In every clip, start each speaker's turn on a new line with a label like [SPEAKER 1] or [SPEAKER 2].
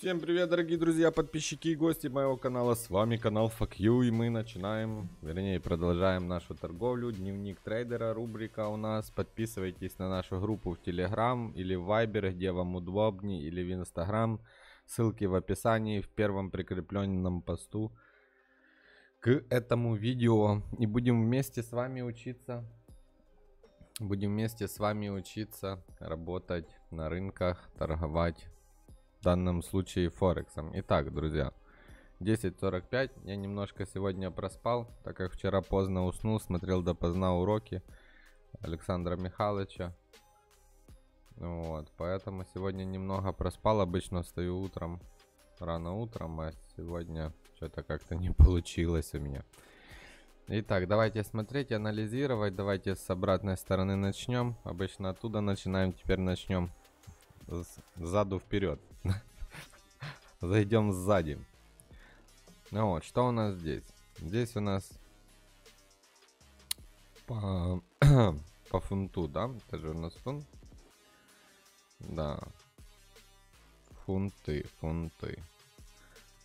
[SPEAKER 1] Всем привет, дорогие друзья, подписчики и гости моего канала. С вами канал Fuck You, и мы начинаем, вернее, продолжаем нашу торговлю. Дневник трейдера, рубрика у нас. Подписывайтесь на нашу группу в Telegram или в Viber, где вам удобнее, или в Инстаграм. Ссылки в описании, в первом прикрепленном посту к этому видео. И будем вместе с вами учиться. Будем вместе с вами учиться, работать на рынках, торговать в данном случае Форексом. Итак, друзья, 10.45, я немножко сегодня проспал, так как вчера поздно уснул, смотрел допоздна уроки Александра Михайловича. Вот, поэтому сегодня немного проспал, обычно стою утром, рано утром, а сегодня что-то как-то не получилось у меня. Итак, давайте смотреть, анализировать. Давайте с обратной стороны начнем. Обычно оттуда начинаем, теперь начнем сзаду вперед. Зайдем сзади. Ну вот, что у нас здесь? Здесь у нас по, по фунту, да? Это же у нас фунт. Да. Фунты, фунты.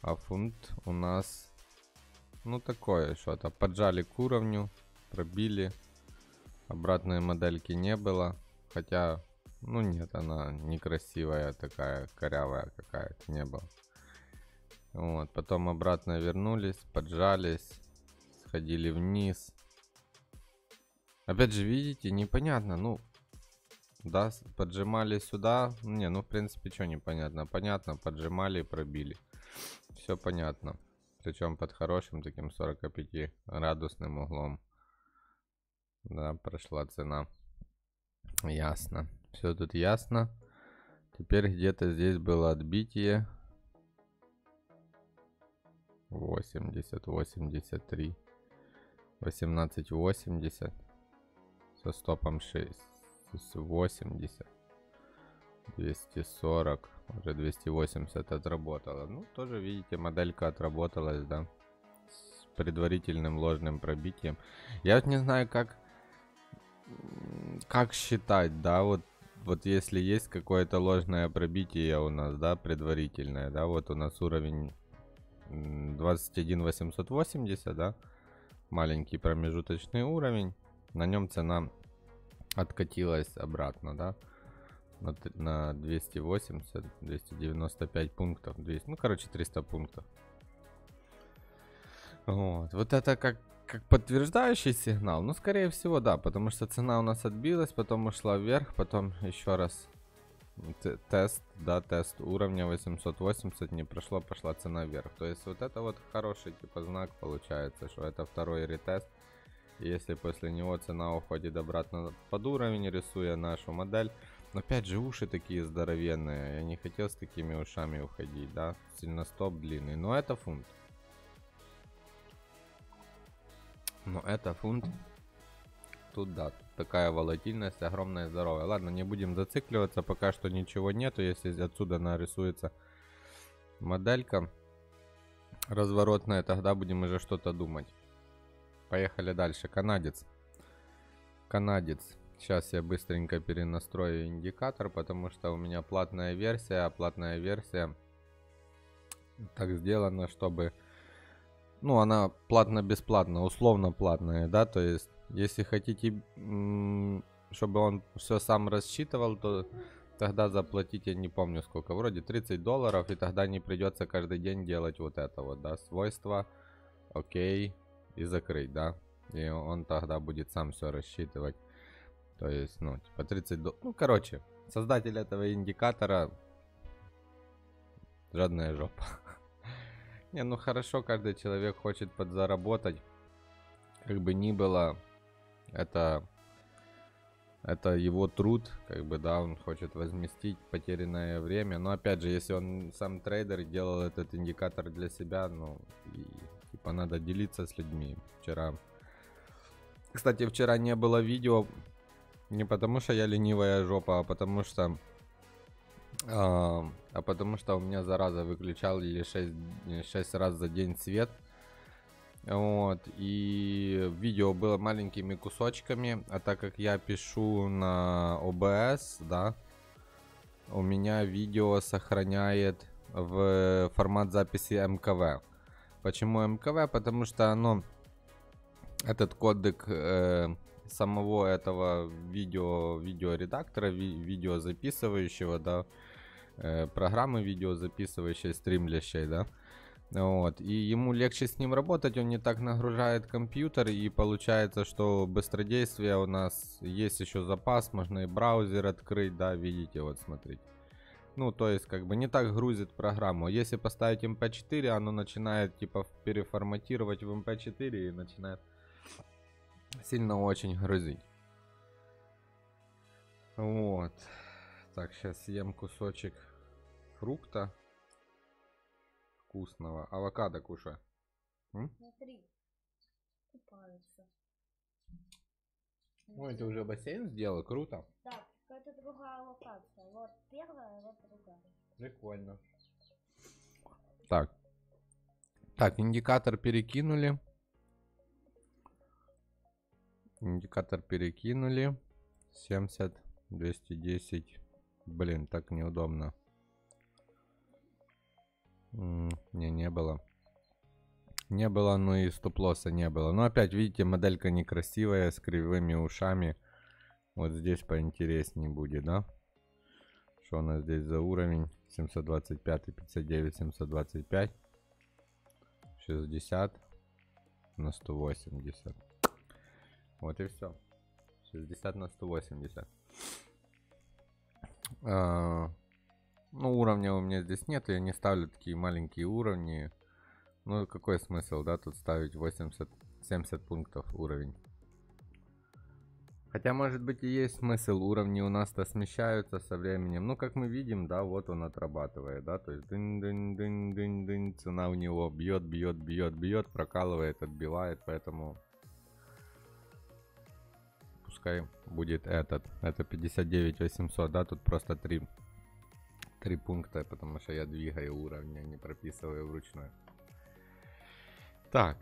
[SPEAKER 1] А фунт у нас, ну такое что-то. Поджали к уровню, пробили. Обратной модельки не было. Хотя ну нет, она некрасивая такая, корявая какая-то не была. Вот, потом обратно вернулись, поджались, сходили вниз. Опять же, видите, непонятно, ну, да, поджимали сюда. Не, ну, в принципе, что непонятно. Понятно, поджимали и пробили. Все понятно. Причем под хорошим таким 45-градусным углом. Да, прошла цена. Ясно. Все тут ясно. Теперь где-то здесь было отбитие. 80, 83. 18, 80. Со стопом 6. 80. 240. Уже 280 отработало. Ну, тоже, видите, моделька отработалась, да. С предварительным ложным пробитием. Я вот не знаю, как... Как считать, да, вот вот если есть какое-то ложное пробитие у нас, да, предварительное, да, вот у нас уровень 21880, да, маленький промежуточный уровень, на нем цена откатилась обратно, да, на, 280, 295 пунктов, 200, ну, короче, 300 пунктов. Вот, вот это как как подтверждающий сигнал? Ну, скорее всего, да, потому что цена у нас отбилась, потом ушла вверх, потом еще раз тест, да, тест уровня 880 не прошло, пошла цена вверх. То есть вот это вот хороший типа знак получается, что это второй ретест. если после него цена уходит обратно под уровень, рисуя нашу модель. Но опять же уши такие здоровенные, я не хотел с такими ушами уходить, да, сильно стоп длинный, но это фунт. Но ну, это фунт. Тут да, такая волатильность, огромное здоровье. Ладно, не будем зацикливаться, пока что ничего нету. Если отсюда нарисуется моделька разворотная, тогда будем уже что-то думать. Поехали дальше. Канадец. Канадец. Сейчас я быстренько перенастрою индикатор, потому что у меня платная версия, а платная версия так сделана, чтобы ну, она платно бесплатная условно платная, да, то есть, если хотите, чтобы он все сам рассчитывал, то тогда заплатите, не помню сколько, вроде 30 долларов, и тогда не придется каждый день делать вот это вот, да, свойства, окей, и закрыть, да, и он тогда будет сам все рассчитывать, то есть, ну, типа 30 долларов, ну, короче, создатель этого индикатора, жадная жопа. Не, ну хорошо, каждый человек хочет подзаработать. Как бы ни было, это, это его труд, как бы, да, он хочет возместить потерянное время. Но опять же, если он сам трейдер и делал этот индикатор для себя, ну, и, типа, надо делиться с людьми. Вчера, кстати, вчера не было видео, не потому что я ленивая жопа, а потому что... Э, а потому что у меня зараза выключал или 6, 6 раз за день свет. Вот, и видео было маленькими кусочками, а так как я пишу на OBS, да, у меня видео сохраняет в формат записи МКВ. Эм Почему МКВ? Эм потому что оно, ну, этот кодек э, самого этого видео, видеоредактора, ви, видеозаписывающего, да, Э, программы видео записывающей, стримлящей, да. Вот. И ему легче с ним работать, он не так нагружает компьютер, и получается, что быстродействие у нас есть еще запас, можно и браузер открыть, да, видите, вот смотрите. Ну, то есть, как бы не так грузит программу. Если поставить MP4, эм оно начинает, типа, переформатировать в MP4 эм и начинает сильно очень грузить. Вот. Так, сейчас съем кусочек фрукта вкусного. Авокадо кушаю. М? Смотри, купаются. Ну, Ой, ты уже бассейн сделал, круто. Так, это другая локация. Вот первая, а вот другая. Прикольно. Так. Так, индикатор перекинули. Индикатор перекинули. 70, 210. Блин, так неудобно. Не, не было. Не было, ну и стоп-лосса не было. Но опять, видите, моделька некрасивая, с кривыми ушами. Вот здесь поинтереснее будет, да? Что у нас здесь за уровень? 725, 59, 725. 60 на 180. Вот и все. 60 на 180. А, ну, уровня у меня здесь нет, я не ставлю такие маленькие уровни. Ну, какой смысл, да, тут ставить 80, 70 пунктов уровень? Хотя, может быть, и есть смысл, уровни у нас-то смещаются со временем. Ну, как мы видим, да, вот он отрабатывает, да, то есть дынь-дынь-дынь-дынь-дынь, цена у него бьет, бьет, бьет, бьет, прокалывает, отбивает, поэтому пускай будет этот. Это 59 800, да, тут просто три три пункта, потому что я двигаю уровни, а не прописываю вручную. Так.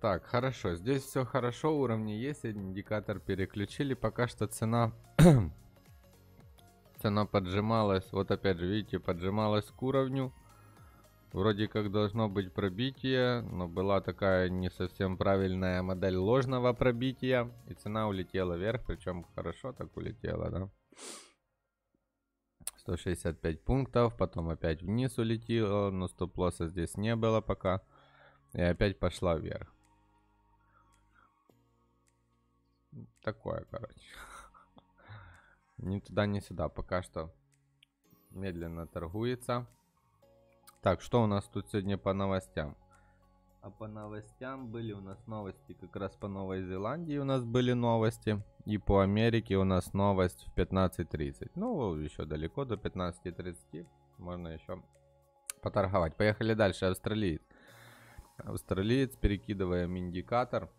[SPEAKER 1] Так, хорошо, здесь все хорошо, уровни есть, индикатор переключили, пока что цена... цена поджималась, вот опять же, видите, поджималась к уровню, Вроде как должно быть пробитие, но была такая не совсем правильная модель ложного пробития. И цена улетела вверх, причем хорошо так улетела, да? 165 пунктов, потом опять вниз улетела, но стоп-лосса здесь не было пока. И опять пошла вверх. Такое, короче. Ни туда, ни сюда. Пока что медленно торгуется. Так, что у нас тут сегодня по новостям? А по новостям были у нас новости как раз по Новой Зеландии у нас были новости. И по Америке у нас новость в 15.30. Ну, еще далеко до 15.30. Можно еще поторговать. Поехали дальше. Австралиец. Австралиец, перекидываем индикатор.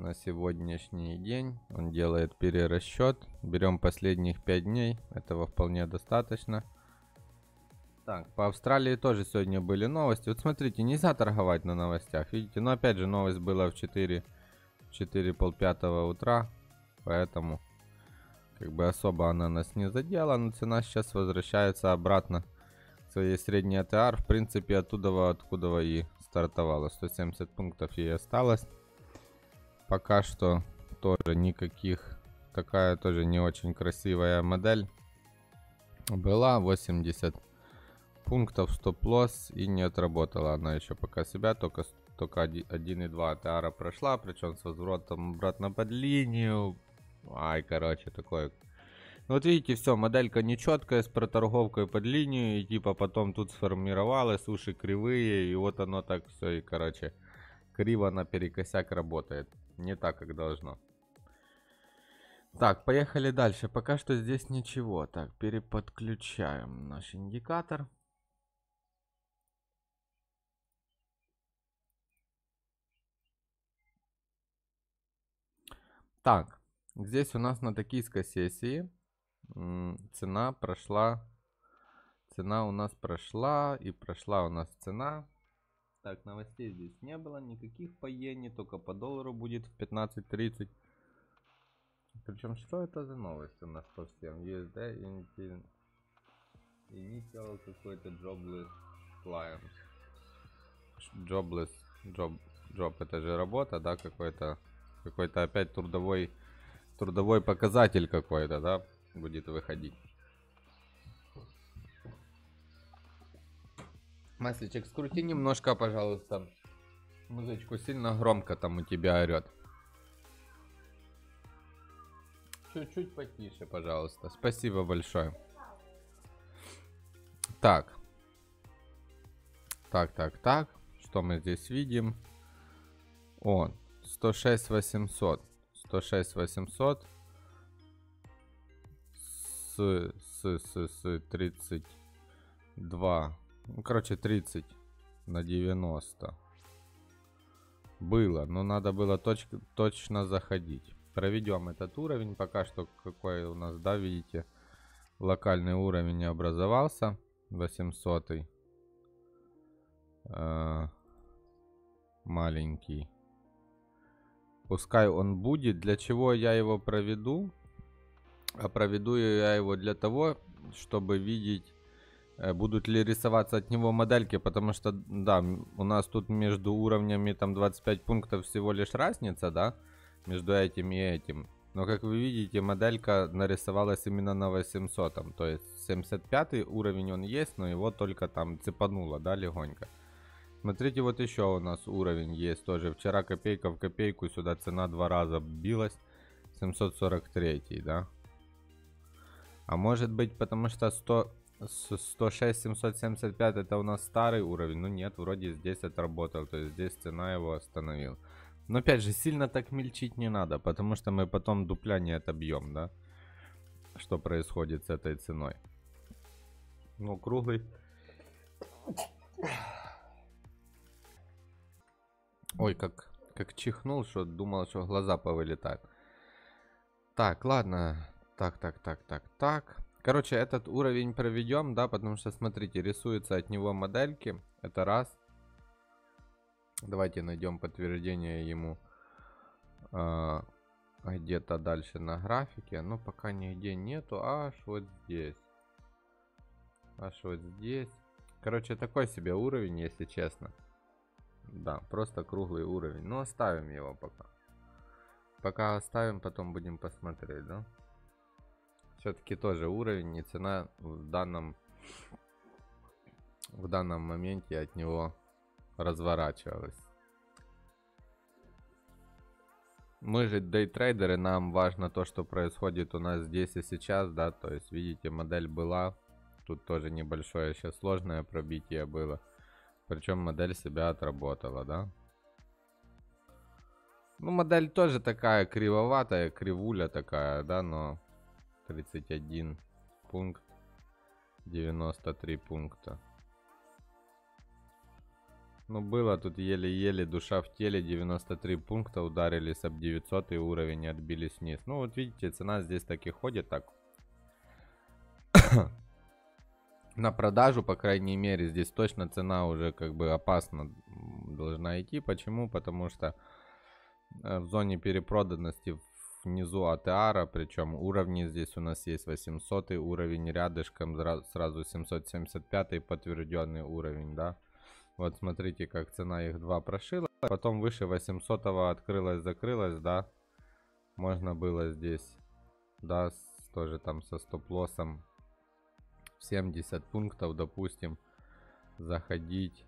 [SPEAKER 1] на сегодняшний день. Он делает перерасчет. Берем последних 5 дней. Этого вполне достаточно. Так, по Австралии тоже сегодня были новости. Вот смотрите, нельзя торговать на новостях. Видите, но опять же новость была в 4, 4 полпятого утра. Поэтому как бы особо она нас не задела. Но цена сейчас возвращается обратно своей средней АТР. В принципе, оттуда, откуда и стартовала. 170 пунктов ей осталось пока что тоже никаких. Такая тоже не очень красивая модель. Была 80 пунктов стоп-лосс и не отработала она еще пока себя. Только, только 1,2 тара прошла, причем с возвратом обратно под линию. Ай, короче, такой ну, вот видите, все, моделька нечеткая, с проторговкой под линию, и типа потом тут сформировалась, уши кривые, и вот оно так все, и короче, криво перекосяк работает. Не так, как должно. Так, поехали дальше. Пока что здесь ничего. Так, переподключаем наш индикатор. Так, здесь у нас на токийской сессии цена прошла. Цена у нас прошла и прошла у нас цена. Так, новостей здесь не было, никаких по иене, только по доллару будет в 15.30. Причем, что это за новость у нас по всем? USD Initial какой-то Jobless Client. Jobless, job, job это же работа, да, какой-то, какой-то опять трудовой, трудовой показатель какой-то, да, будет выходить. Масличек, скрути немножко, пожалуйста. Музычку сильно громко там у тебя орет. Чуть-чуть потише, пожалуйста. Спасибо большое. Так. Так, так, так. Что мы здесь видим? Он. 106 800. 106 800. С, с, с, с 32 ну, короче, 30 на 90. Было, но надо было точ точно заходить. Проведем этот уровень. Пока что какой у нас, да, видите, локальный уровень не образовался. 800. -ый. Э, маленький. Пускай он будет. Для чего я его проведу? А проведу я его для того, чтобы видеть Э, будут ли рисоваться от него модельки, потому что, да, у нас тут между уровнями там 25 пунктов всего лишь разница, да, между этим и этим. Но, как вы видите, моделька нарисовалась именно на 800, то есть 75 уровень он есть, но его только там цепануло, да, легонько. Смотрите, вот еще у нас уровень есть тоже. Вчера копейка в копейку, сюда цена два раза билась. 743, да? А может быть, потому что 100... 106 775 это у нас старый уровень. Ну нет, вроде здесь отработал. То есть здесь цена его остановил. Но опять же, сильно так мельчить не надо. Потому что мы потом дупля не отобьем, да? Что происходит с этой ценой. Ну, круглый. Ой, как, как чихнул, что думал, что глаза повылетают. Так, ладно. Так, так, так, так, так. Короче, этот уровень проведем, да, потому что, смотрите, рисуются от него модельки. Это раз. Давайте найдем подтверждение ему э, где-то дальше на графике. Но ну, пока нигде нету. Аж вот здесь. Аж вот здесь. Короче, такой себе уровень, если честно. Да, просто круглый уровень. Но ну, оставим его пока. Пока оставим, потом будем посмотреть, да? все-таки тоже уровень и цена в данном в данном моменте от него разворачивалась. Мы же дейтрейдеры, нам важно то, что происходит у нас здесь и сейчас, да, то есть, видите, модель была, тут тоже небольшое еще сложное пробитие было, причем модель себя отработала, да. Ну, модель тоже такая кривоватая, кривуля такая, да, но 31 пункт, 93 пункта. Ну, было тут еле-еле, душа в теле, 93 пункта ударили с об 900 и уровень отбились вниз. Ну, вот видите, цена здесь таки ходит так. На продажу, по крайней мере, здесь точно цена уже как бы опасно должна идти. Почему? Потому что э, в зоне перепроданности внизу Атеара, причем уровни здесь у нас есть 800 уровень, рядышком сразу 775 подтвержденный уровень, да. Вот смотрите, как цена их два прошила, потом выше 800 открылась, закрылась, да. Можно было здесь, да, тоже там со стоп-лоссом 70 пунктов, допустим, заходить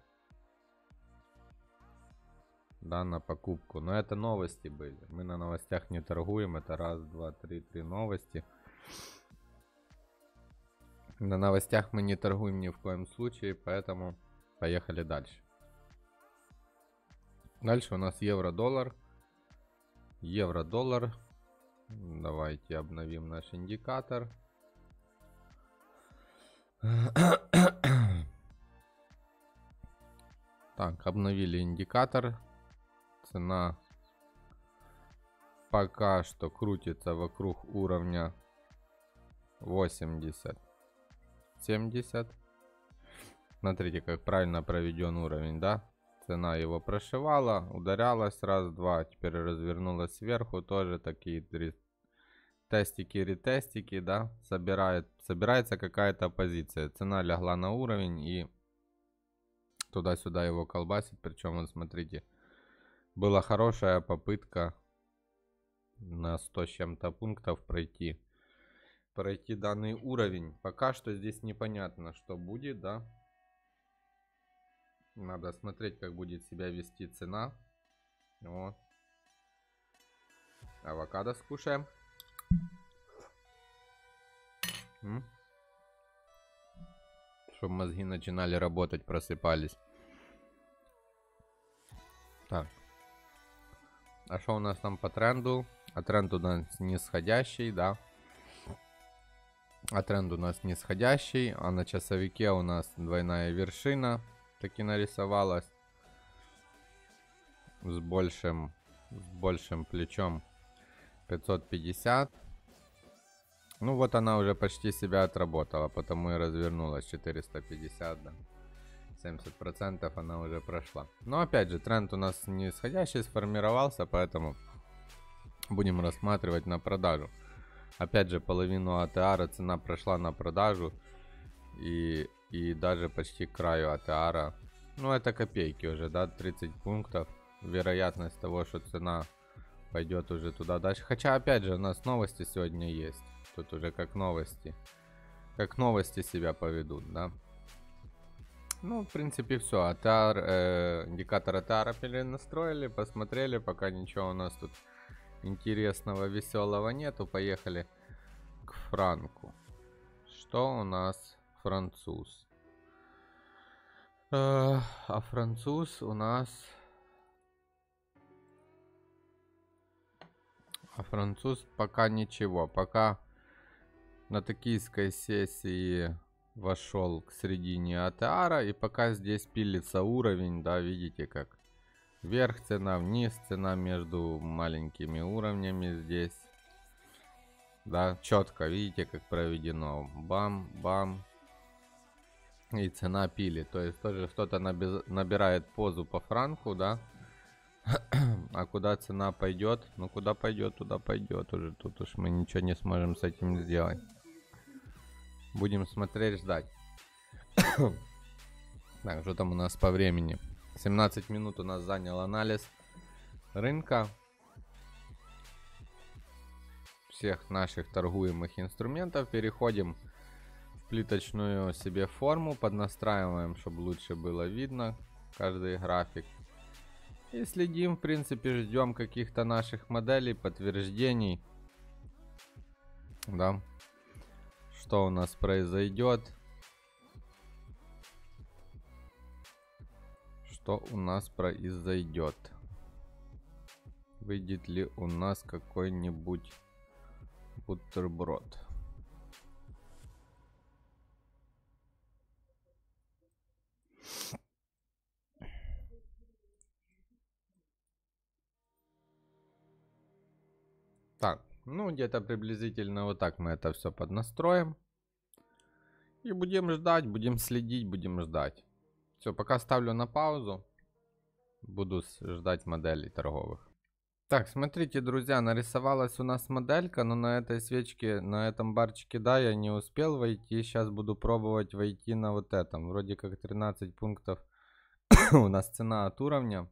[SPEAKER 1] да, на покупку. Но это новости были. Мы на новостях не торгуем. Это раз, два, три, три новости. На новостях мы не торгуем ни в коем случае, поэтому поехали дальше. Дальше у нас евро-доллар. Евро-доллар. Давайте обновим наш индикатор. Так, обновили индикатор цена пока что крутится вокруг уровня 80. 70. Смотрите, как правильно проведен уровень, да? Цена его прошивала, ударялась раз-два, теперь развернулась сверху, тоже такие три тестики, ретестики, да, собирает, собирается какая-то позиция. Цена легла на уровень и туда-сюда его колбасит. Причем, вот смотрите, была хорошая попытка на 100 с чем-то пунктов пройти. Пройти данный уровень. Пока что здесь непонятно, что будет, да. Надо смотреть, как будет себя вести цена. Вот. Авокадо скушаем. Чтобы мозги начинали работать, просыпались. Так. А что у нас там по тренду? А тренд у нас нисходящий, да. А тренд у нас нисходящий, а на часовике у нас двойная вершина таки нарисовалась. С большим, с большим плечом 550. Ну вот она уже почти себя отработала, потому и развернулась 450, да. 70% она уже прошла. Но опять же, тренд у нас не исходящий сформировался, поэтому будем рассматривать на продажу. Опять же, половину АТР цена прошла на продажу и, и даже почти к краю АТР. Ну, это копейки уже, да, 30 пунктов. Вероятность того, что цена пойдет уже туда дальше. Хотя, опять же, у нас новости сегодня есть. Тут уже как новости. Как новости себя поведут, да. Ну, в принципе, все. Атар э, индикатор ATR перенастроили, посмотрели, пока ничего у нас тут интересного, веселого нету. Поехали к Франку. Что у нас француз? Э, а француз у нас... А француз пока ничего. Пока на токийской сессии вошел к середине Атеара. И пока здесь пилится уровень, да, видите как. Вверх цена, вниз цена между маленькими уровнями здесь. Да, четко, видите, как проведено. Бам, бам. И цена пили. То есть тоже кто-то набирает позу по франку, да. А куда цена пойдет? Ну, куда пойдет, туда пойдет уже. Тут уж мы ничего не сможем с этим сделать. Будем смотреть, ждать. так, что там у нас по времени? 17 минут у нас занял анализ рынка всех наших торгуемых инструментов. Переходим в плиточную себе форму, поднастраиваем, чтобы лучше было видно каждый график. И следим, в принципе, ждем каких-то наших моделей, подтверждений. Да что у нас произойдет. Что у нас произойдет. Выйдет ли у нас какой-нибудь бутерброд. Так, ну где-то приблизительно вот так мы это все поднастроим. И будем ждать, будем следить, будем ждать. Все, пока ставлю на паузу. Буду ждать моделей торговых. Так, смотрите, друзья, нарисовалась у нас моделька, но на этой свечке, на этом барчике, да, я не успел войти. Сейчас буду пробовать войти на вот этом. Вроде как 13 пунктов у нас цена от уровня.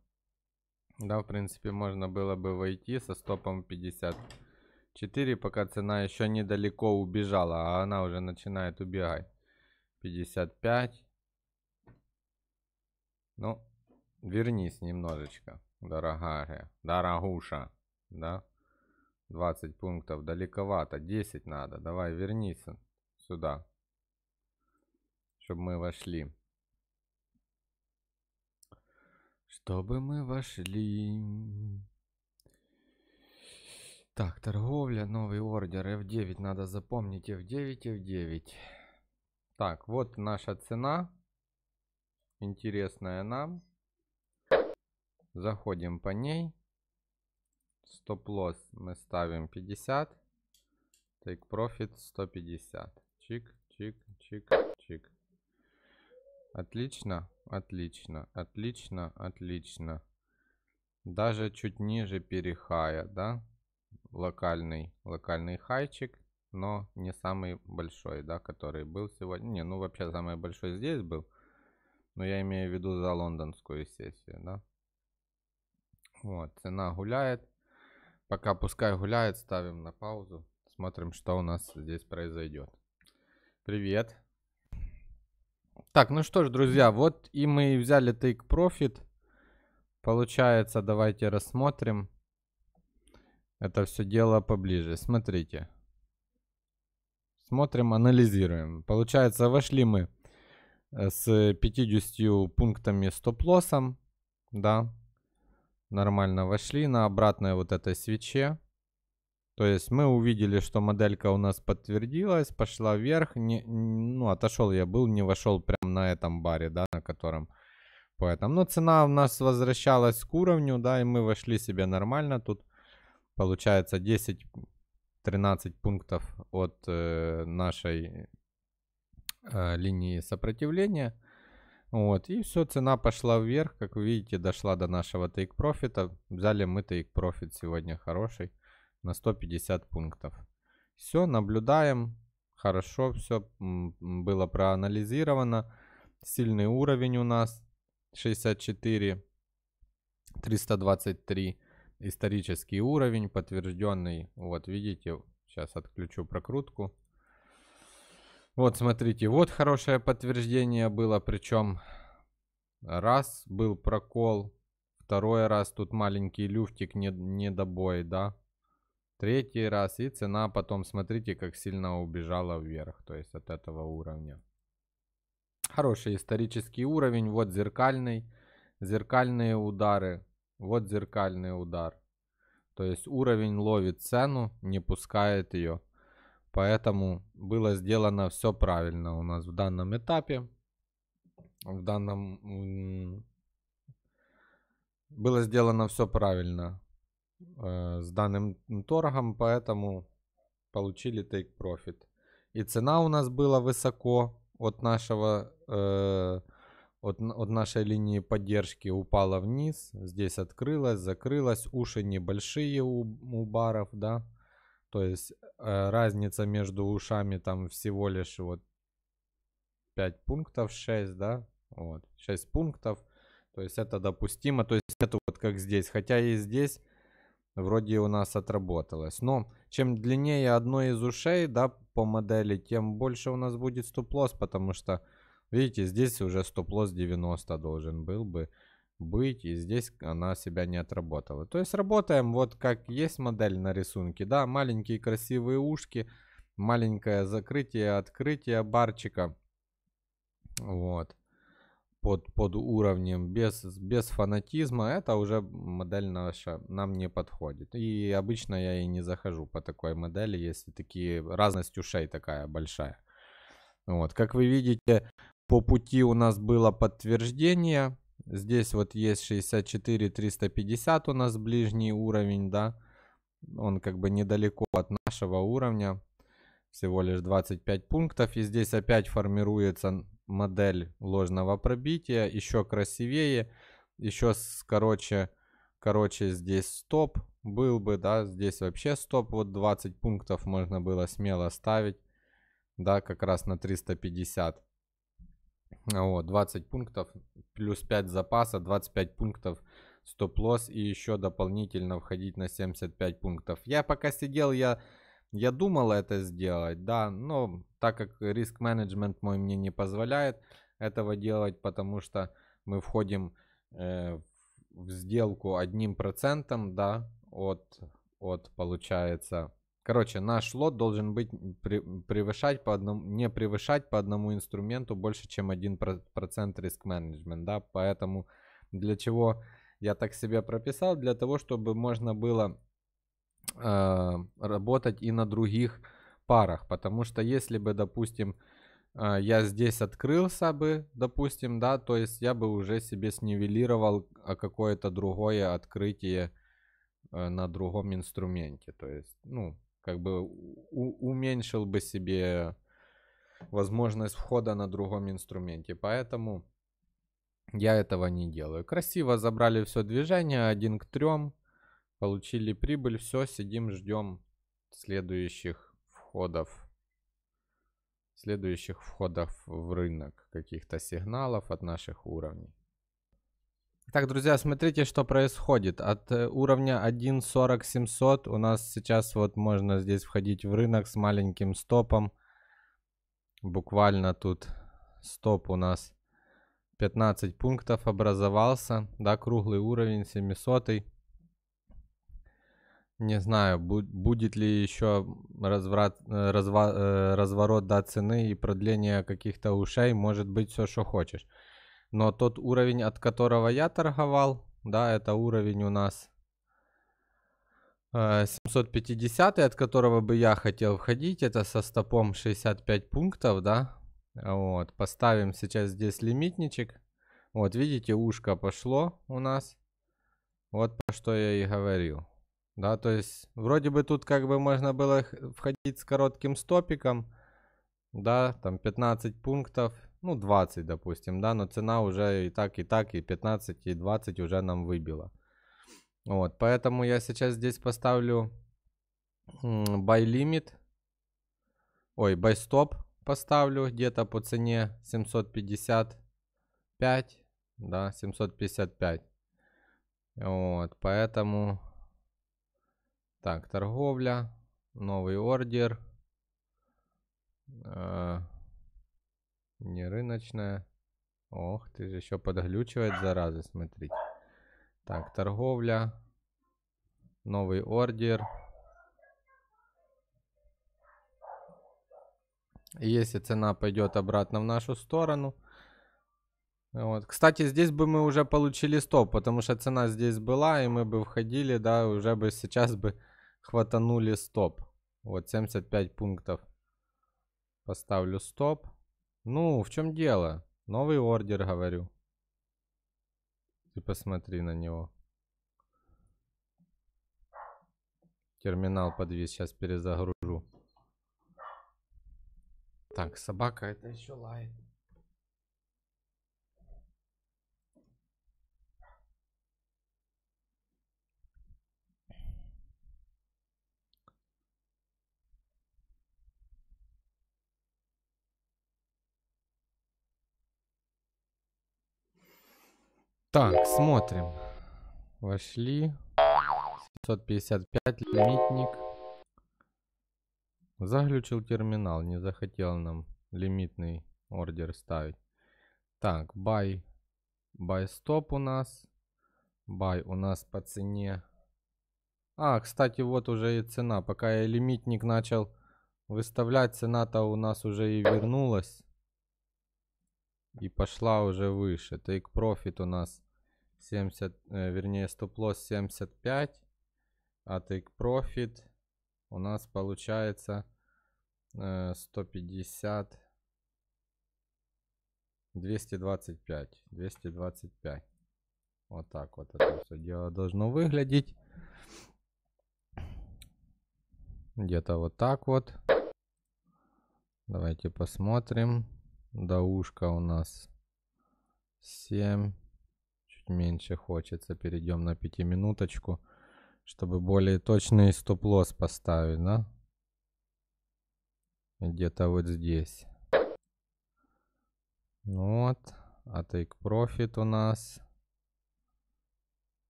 [SPEAKER 1] Да, в принципе, можно было бы войти со стопом 54, пока цена еще недалеко убежала, а она уже начинает убегать. 55. Ну, вернись немножечко, дорогая, дорогуша, да? 20 пунктов далековато, 10 надо. Давай вернись сюда, чтобы мы вошли. Чтобы мы вошли. Так, торговля, новый ордер, F9, надо запомнить, F9, F9. Так, вот наша цена. Интересная нам. Заходим по ней. Стоп-лосс мы ставим 50. Take profit 150. Чик, чик, чик, чик. Отлично, отлично, отлично, отлично. Даже чуть ниже перехая, да? Локальный, локальный хайчик но не самый большой, да, который был сегодня. Не, ну вообще самый большой здесь был, но я имею в виду за лондонскую сессию, да. Вот, цена гуляет. Пока пускай гуляет, ставим на паузу. Смотрим, что у нас здесь произойдет. Привет. Так, ну что ж, друзья, вот и мы взяли Take Profit. Получается, давайте рассмотрим это все дело поближе. Смотрите. Смотрим, анализируем. Получается, вошли мы э, с 50 пунктами стоп-лоссом. Да, нормально вошли на обратное вот этой свече. То есть мы увидели, что моделька у нас подтвердилась, пошла вверх. Не, ну, отошел я был, не вошел прям на этом баре, да, на котором. Поэтому, Но ну, цена у нас возвращалась к уровню, да, и мы вошли себе нормально. Тут получается 10 13 пунктов от э, нашей э, линии сопротивления. Вот, и все, цена пошла вверх, как вы видите, дошла до нашего take профита. Взяли мы take profit сегодня хороший на 150 пунктов. Все, наблюдаем, хорошо, все было проанализировано. Сильный уровень у нас 64, 323 исторический уровень подтвержденный. Вот, видите, сейчас отключу прокрутку. Вот, смотрите, вот хорошее подтверждение было, причем раз был прокол, второй раз тут маленький люфтик, недобой, да. Третий раз, и цена потом, смотрите, как сильно убежала вверх, то есть от этого уровня. Хороший исторический уровень, вот зеркальный, зеркальные удары, вот зеркальный удар. То есть уровень ловит цену, не пускает ее. Поэтому было сделано все правильно у нас в данном этапе. В данном... Было сделано все правильно э, с данным торгом, поэтому получили take profit. И цена у нас была высоко от нашего э, от, от нашей линии поддержки упала вниз, здесь открылась, закрылась, уши небольшие у, у баров, да, то есть э, разница между ушами там всего лишь вот 5 пунктов, 6, да, вот, 6 пунктов, то есть это допустимо, то есть это вот как здесь, хотя и здесь вроде у нас отработалось, но чем длиннее одно из ушей, да, по модели, тем больше у нас будет стоп-лосс, потому что Видите, здесь уже стоп-лосс 90 должен был бы быть, и здесь она себя не отработала. То есть работаем вот как есть модель на рисунке, да, маленькие красивые ушки, маленькое закрытие, открытие барчика, вот, под, под уровнем, без, без фанатизма, это уже модель наша нам не подходит. И обычно я и не захожу по такой модели, если такие, разность ушей такая большая. Вот, как вы видите, по пути у нас было подтверждение. Здесь вот есть 64 350 у нас ближний уровень, да. Он как бы недалеко от нашего уровня. Всего лишь 25 пунктов. И здесь опять формируется модель ложного пробития. Еще красивее. Еще, короче, короче, здесь стоп был бы, да. Здесь вообще стоп. Вот 20 пунктов можно было смело ставить. Да, как раз на 350. Вот, 20 пунктов, плюс 5 запаса, 25 пунктов стоп-лосс и еще дополнительно входить на 75 пунктов. Я пока сидел, я, я думал это сделать, да, но так как риск-менеджмент мой мне не позволяет этого делать, потому что мы входим э, в сделку одним процентом, да, от, от получается Короче, наш лот должен быть при, превышать по одному, не превышать по одному инструменту больше, чем 1% риск менеджмент, да, поэтому для чего я так себе прописал, для того, чтобы можно было э, работать и на других парах, потому что если бы, допустим, э, я здесь открылся бы, допустим, да, то есть я бы уже себе снивелировал а, какое-то другое открытие, э, на другом инструменте. То есть, ну, как бы уменьшил бы себе возможность входа на другом инструменте. Поэтому я этого не делаю. Красиво забрали все движение, один к трем, получили прибыль, все, сидим, ждем следующих входов следующих входов в рынок, каких-то сигналов от наших уровней. Так, друзья, смотрите, что происходит. От э, уровня 14700 у нас сейчас вот можно здесь входить в рынок с маленьким стопом. Буквально тут стоп у нас 15 пунктов образовался. Да, круглый уровень 700. Не знаю, будет ли еще разврат, э, э, разворот до цены и продление каких-то ушей. Может быть все, что хочешь. Но тот уровень, от которого я торговал, да, это уровень у нас 750, э, от которого бы я хотел входить, это со стопом 65 пунктов, да. Вот, поставим сейчас здесь лимитничек. Вот, видите, ушко пошло у нас. Вот про что я и говорил. Да, то есть вроде бы тут как бы можно было входить с коротким стопиком, да, там 15 пунктов ну, 20, допустим, да, но цена уже и так, и так, и 15, и 20 уже нам выбила. Вот, поэтому я сейчас здесь поставлю buy limit, ой, buy stop поставлю где-то по цене 755, да, 755. Вот, поэтому, так, торговля, новый ордер, э, не рыночная. Ох, ты же еще подглючивает, заразы, смотрите. Так, торговля. Новый ордер. И если цена пойдет обратно в нашу сторону. Вот. Кстати, здесь бы мы уже получили стоп, потому что цена здесь была, и мы бы входили, да, уже бы сейчас бы хватанули стоп. Вот 75 пунктов. Поставлю стоп. Ну, в чем дело? Новый ордер, говорю. Ты посмотри на него. Терминал подвес, сейчас перезагружу. Так, собака это еще лает. Так, смотрим. Вошли. 555 лимитник. Заглючил терминал, не захотел нам лимитный ордер ставить. Так, buy, buy stop у нас. Buy у нас по цене. А, кстати, вот уже и цена. Пока я лимитник начал выставлять, цена-то у нас уже и вернулась и пошла уже выше. Take profit у нас 70, э, вернее stop loss 75, а take profit у нас получается 150, 225, 225. Вот так вот это все дело должно выглядеть. Где-то вот так вот. Давайте посмотрим ушка у нас 7. Чуть меньше хочется. Перейдем на пятиминуточку, чтобы более точный стоп-лосс поставить, да? Где-то вот здесь. Ну вот. А take profit у нас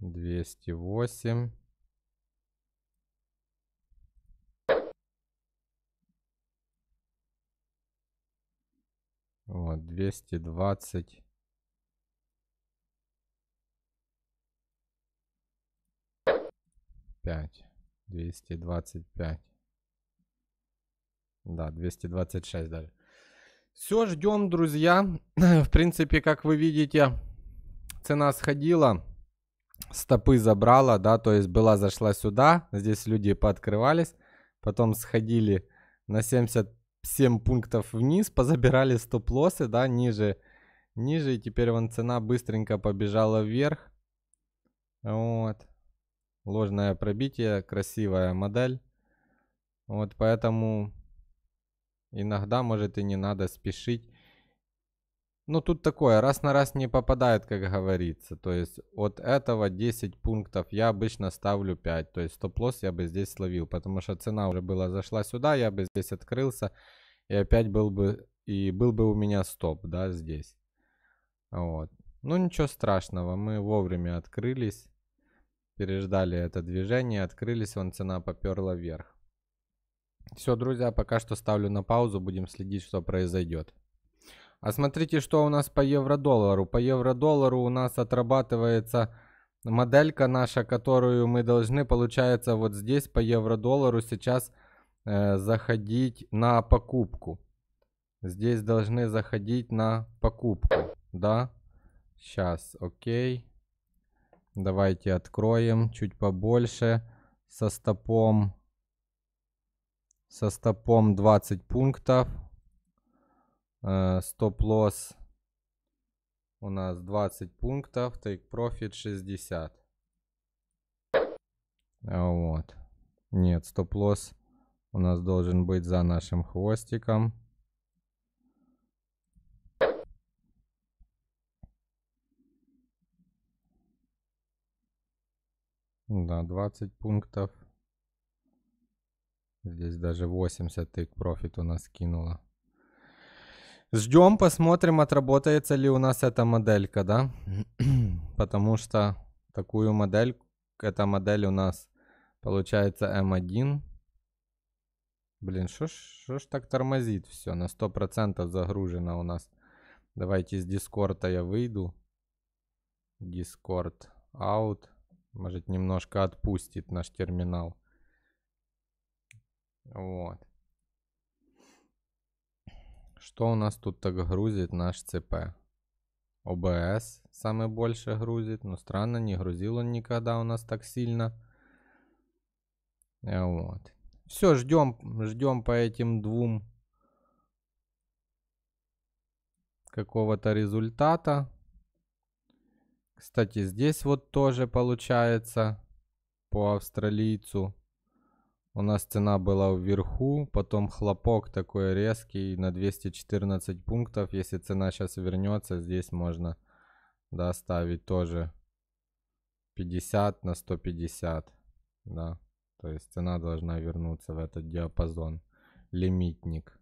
[SPEAKER 1] 208. Вот, 220. Пять. 225. Да, 226 даже. Все, ждем, друзья. В принципе, как вы видите, цена сходила. Стопы забрала, да, то есть была зашла сюда. Здесь люди пооткрывались. Потом сходили на 70 7 пунктов вниз, позабирали стоп-лоссы, да, ниже, ниже, и теперь вон цена быстренько побежала вверх. Вот. Ложное пробитие, красивая модель. Вот поэтому иногда, может, и не надо спешить. Ну, тут такое, раз на раз не попадает, как говорится. То есть от этого 10 пунктов я обычно ставлю 5. То есть стоп-лосс я бы здесь словил, потому что цена уже была зашла сюда, я бы здесь открылся и опять был бы, и был бы у меня стоп, да, здесь. Вот. Ну, ничего страшного, мы вовремя открылись, переждали это движение, открылись, вон цена поперла вверх. Все, друзья, пока что ставлю на паузу, будем следить, что произойдет. А смотрите, что у нас по евро-доллару. По евро-доллару у нас отрабатывается моделька наша, которую мы должны, получается, вот здесь по евро-доллару сейчас Э, заходить на покупку. Здесь должны заходить на покупку, да? Сейчас, окей. Давайте откроем чуть побольше. Со стопом, со стопом 20 пунктов. Э, стоп-лосс у нас 20 пунктов, take profit 60. Вот. Нет, стоп-лосс у нас должен быть за нашим хвостиком. Да, 20 пунктов. Здесь даже 80 тык профит у нас кинула. Ждем, посмотрим, отработается ли у нас эта моделька, да? Потому что такую модель, эта модель у нас получается М1. Эм Блин, что ж, шо ж так тормозит все? На 100% загружено у нас. Давайте из Дискорда я выйду. Дискорд out. Может немножко отпустит наш терминал. Вот. Что у нас тут так грузит наш ЦП? ОБС самое больше грузит. Но странно, не грузил он никогда у нас так сильно. Э, вот. Все, ждем, ждем по этим двум какого-то результата. Кстати, здесь вот тоже получается по австралийцу. У нас цена была вверху, потом хлопок такой резкий на 214 пунктов. Если цена сейчас вернется, здесь можно доставить да, тоже 50 на 150. Да. То есть цена должна вернуться в этот диапазон. Лимитник.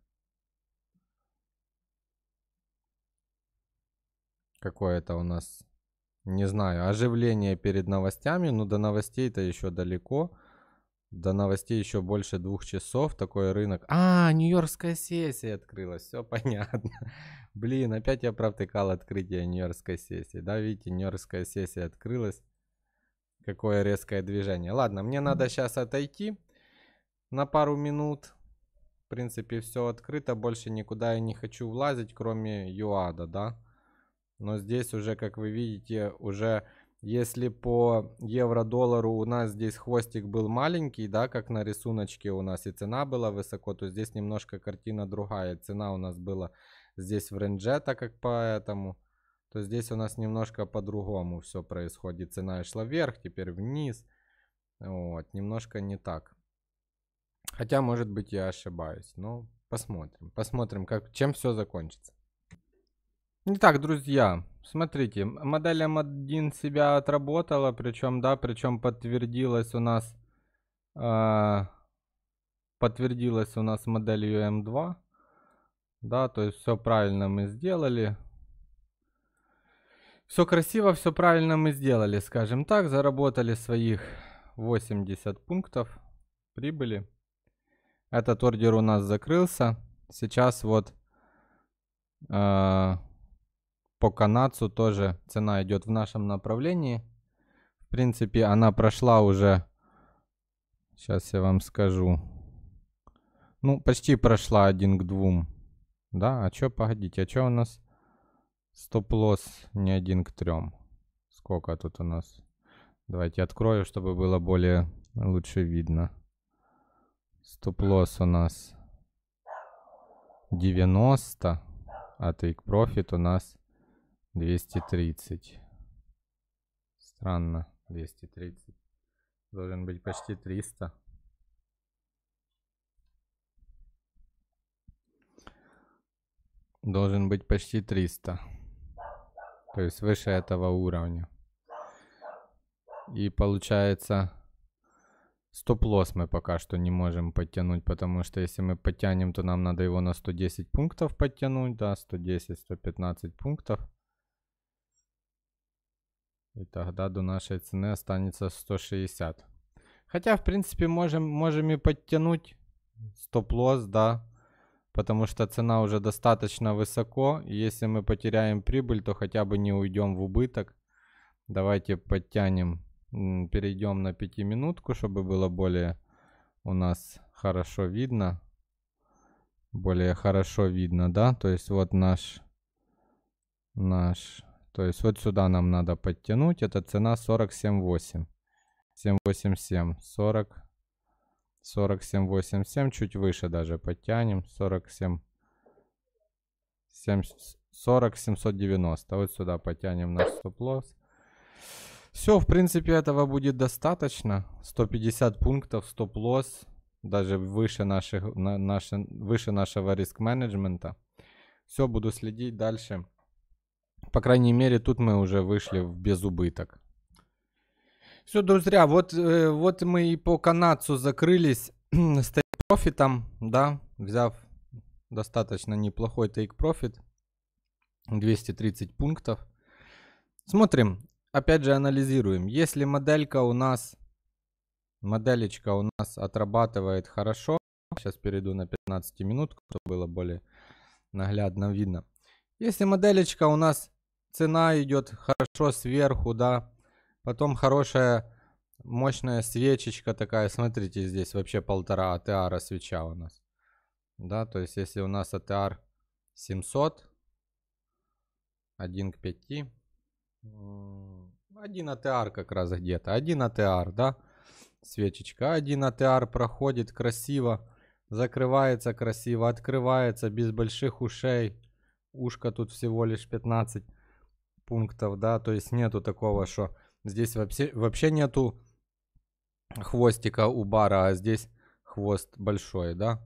[SPEAKER 1] Какое то у нас? Не знаю. Оживление перед новостями. но до новостей-то еще далеко. До новостей еще больше двух часов. Такой рынок. А, Нью-Йоркская сессия открылась. Все понятно. Блин, опять я провтыкал открытие Нью-Йоркской сессии. Да, видите, Нью-Йоркская сессия открылась. Какое резкое движение. Ладно, мне надо сейчас отойти на пару минут. В принципе, все открыто. Больше никуда я не хочу влазить, кроме ЮАДа, да. Но здесь уже, как вы видите, уже если по евро-доллару у нас здесь хвостик был маленький, да, как на рисуночке у нас и цена была высоко, то здесь немножко картина другая. Цена у нас была здесь в рендже, так как поэтому. этому то здесь у нас немножко по-другому все происходит. Цена шла вверх, теперь вниз. Вот, немножко не так. Хотя, может быть, я ошибаюсь. Но посмотрим. Посмотрим, как, чем все закончится. Итак, друзья, смотрите, модель М1 себя отработала, причем, да, причем подтвердилась у нас, э, подтвердилась у нас модель М2, да, то есть все правильно мы сделали, все красиво, все правильно мы сделали, скажем так. Заработали своих 80 пунктов прибыли. Этот ордер у нас закрылся. Сейчас вот э, по канадцу тоже цена идет в нашем направлении. В принципе, она прошла уже, сейчас я вам скажу, ну, почти прошла один к двум. Да, а чё, погодите, а чё у нас Стоп-лосс не один к трем. Сколько тут у нас? Давайте открою, чтобы было более лучше видно. Стоп-лосс у нас 90, а take profit у нас 230. Странно, 230. Должен быть почти 300. Должен быть почти 300 то есть выше этого уровня. И получается, стоп-лосс мы пока что не можем подтянуть, потому что если мы подтянем, то нам надо его на 110 пунктов подтянуть, да, 110-115 пунктов. И тогда до нашей цены останется 160. Хотя, в принципе, можем, можем и подтянуть стоп-лосс, да, потому что цена уже достаточно высоко. Если мы потеряем прибыль, то хотя бы не уйдем в убыток. Давайте подтянем, перейдем на 5 минутку, чтобы было более у нас хорошо видно. Более хорошо видно, да? То есть вот наш, наш, то есть вот сюда нам надо подтянуть. Это цена 47.8. 787, 40, 47,87, чуть выше даже подтянем. 47, 7, 40, 790. Вот сюда потянем наш стоп-лосс. Все, в принципе, этого будет достаточно. 150 пунктов стоп-лосс, даже выше, наших, на, наши, выше нашего риск-менеджмента. Все, буду следить дальше. По крайней мере, тут мы уже вышли в без убыток. Все, друзья, вот, э, вот мы и по канадцу закрылись с тейк-профитом, да, взяв достаточно неплохой тейк-профит, 230 пунктов. Смотрим, опять же анализируем. Если моделька у нас, моделечка у нас отрабатывает хорошо, сейчас перейду на 15 минутку, чтобы было более наглядно видно. Если моделечка у нас, цена идет хорошо сверху, да, Потом хорошая мощная свечечка такая. Смотрите, здесь вообще полтора АТР а свеча у нас. Да, то есть если у нас АТР 700, 1 к 5, 1 АТР как раз где-то, 1 АТР, да, свечечка, 1 АТР проходит красиво, закрывается красиво, открывается без больших ушей, ушка тут всего лишь 15 пунктов, да, то есть нету такого, что Здесь вообще, вообще нету хвостика у бара, а здесь хвост большой, да?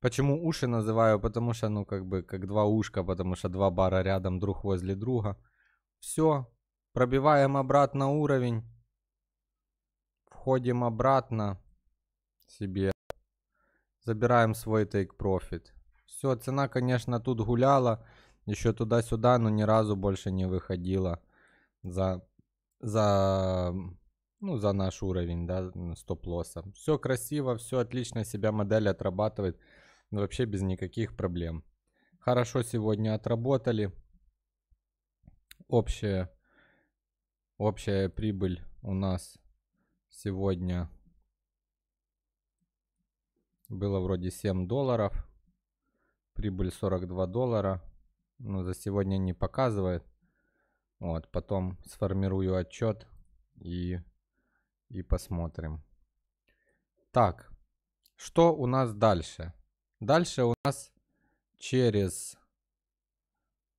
[SPEAKER 1] Почему уши называю? Потому что, ну, как бы, как два ушка, потому что два бара рядом, друг возле друга. Все, пробиваем обратно уровень. Входим обратно себе. Забираем свой take profit. Все, цена, конечно, тут гуляла. Еще туда-сюда, но ни разу больше не выходила за за, ну, за наш уровень, да, стоп-лосса. Все красиво, все отлично себя модель отрабатывает, ну, вообще без никаких проблем. Хорошо сегодня отработали. Общая, общая прибыль у нас сегодня было вроде 7 долларов. Прибыль 42 доллара. Но за сегодня не показывает. Вот, потом сформирую отчет и, и посмотрим. Так, что у нас дальше? Дальше у нас через...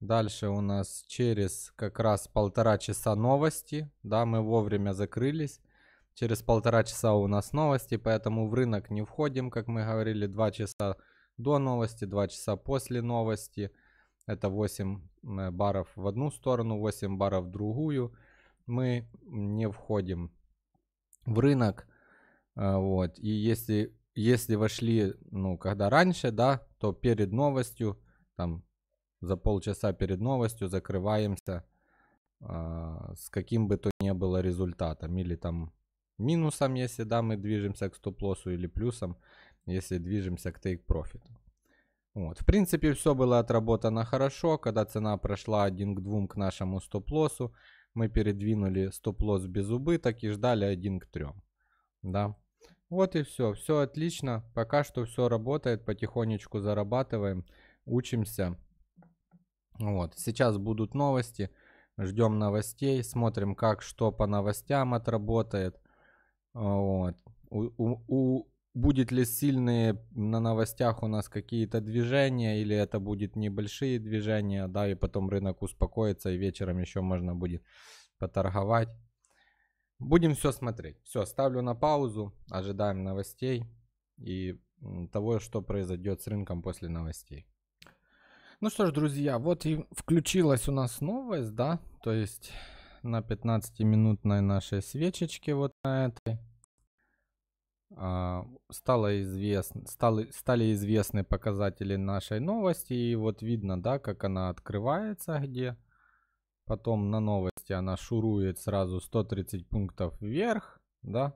[SPEAKER 1] Дальше у нас через как раз полтора часа новости. Да, мы вовремя закрылись. Через полтора часа у нас новости, поэтому в рынок не входим, как мы говорили, два часа до новости, два часа после новости. Это 8 э, баров в одну сторону, 8 баров в другую. Мы не входим в рынок. Э, вот. И если, если вошли, ну, когда раньше, да, то перед новостью, там, за полчаса перед новостью закрываемся э, с каким бы то ни было результатом. Или там минусом, если, да, мы движемся к стоп-лоссу, или плюсом, если движемся к тейк-профиту. Вот. В принципе, все было отработано хорошо. Когда цена прошла 1 к 2 к нашему стоп-лоссу, мы передвинули стоп-лосс без убыток и ждали 1 к 3. Да. Вот и все. Все отлично. Пока что все работает. Потихонечку зарабатываем, учимся. Вот. Сейчас будут новости. Ждем новостей. Смотрим, как что по новостям отработает. Вот. У, у, у, будет ли сильные на новостях у нас какие-то движения, или это будет небольшие движения, да, и потом рынок успокоится, и вечером еще можно будет поторговать. Будем все смотреть. Все, ставлю на паузу, ожидаем новостей и того, что произойдет с рынком после новостей. Ну что ж, друзья, вот и включилась у нас новость, да, то есть на 15-минутной нашей свечечке вот на этой. А, стало известно, стали стали известны показатели нашей новости. И вот видно, да, как она открывается где. Потом на новости она шурует сразу 130 пунктов вверх, да.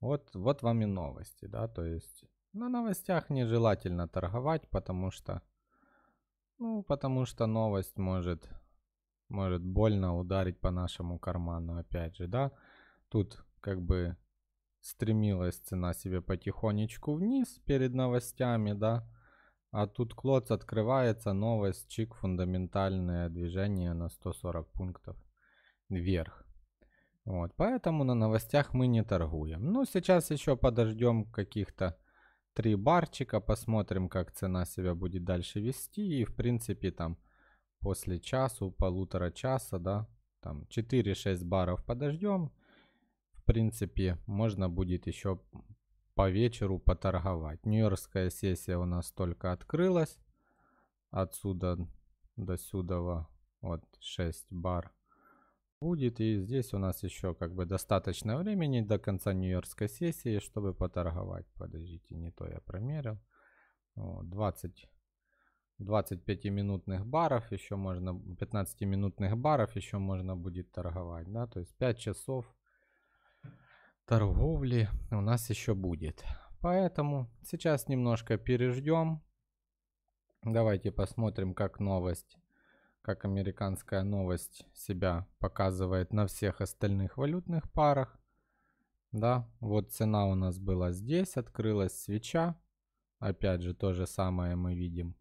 [SPEAKER 1] Вот, вот вам и новости, да, то есть на новостях нежелательно торговать, потому что, ну, потому что новость может, может больно ударить по нашему карману, опять же, да. Тут как бы стремилась цена себе потихонечку вниз перед новостями, да. А тут клоц открывается, новость, чик, фундаментальное движение на 140 пунктов вверх. Вот, поэтому на новостях мы не торгуем. Ну, сейчас еще подождем каких-то три барчика, посмотрим, как цена себя будет дальше вести. И, в принципе, там после часу, полутора часа, да, там 4-6 баров подождем принципе, можно будет еще по вечеру поторговать. Нью-Йоркская сессия у нас только открылась. Отсюда до сюда вот 6 бар будет. И здесь у нас еще как бы достаточно времени до конца Нью-Йоркской сессии, чтобы поторговать. Подождите, не то я промерил. 20 25-минутных баров еще можно, 15-минутных баров еще можно будет торговать, да, то есть 5 часов торговли у нас еще будет. Поэтому сейчас немножко переждем. Давайте посмотрим, как новость, как американская новость себя показывает на всех остальных валютных парах. Да, вот цена у нас была здесь, открылась свеча. Опять же, то же самое мы видим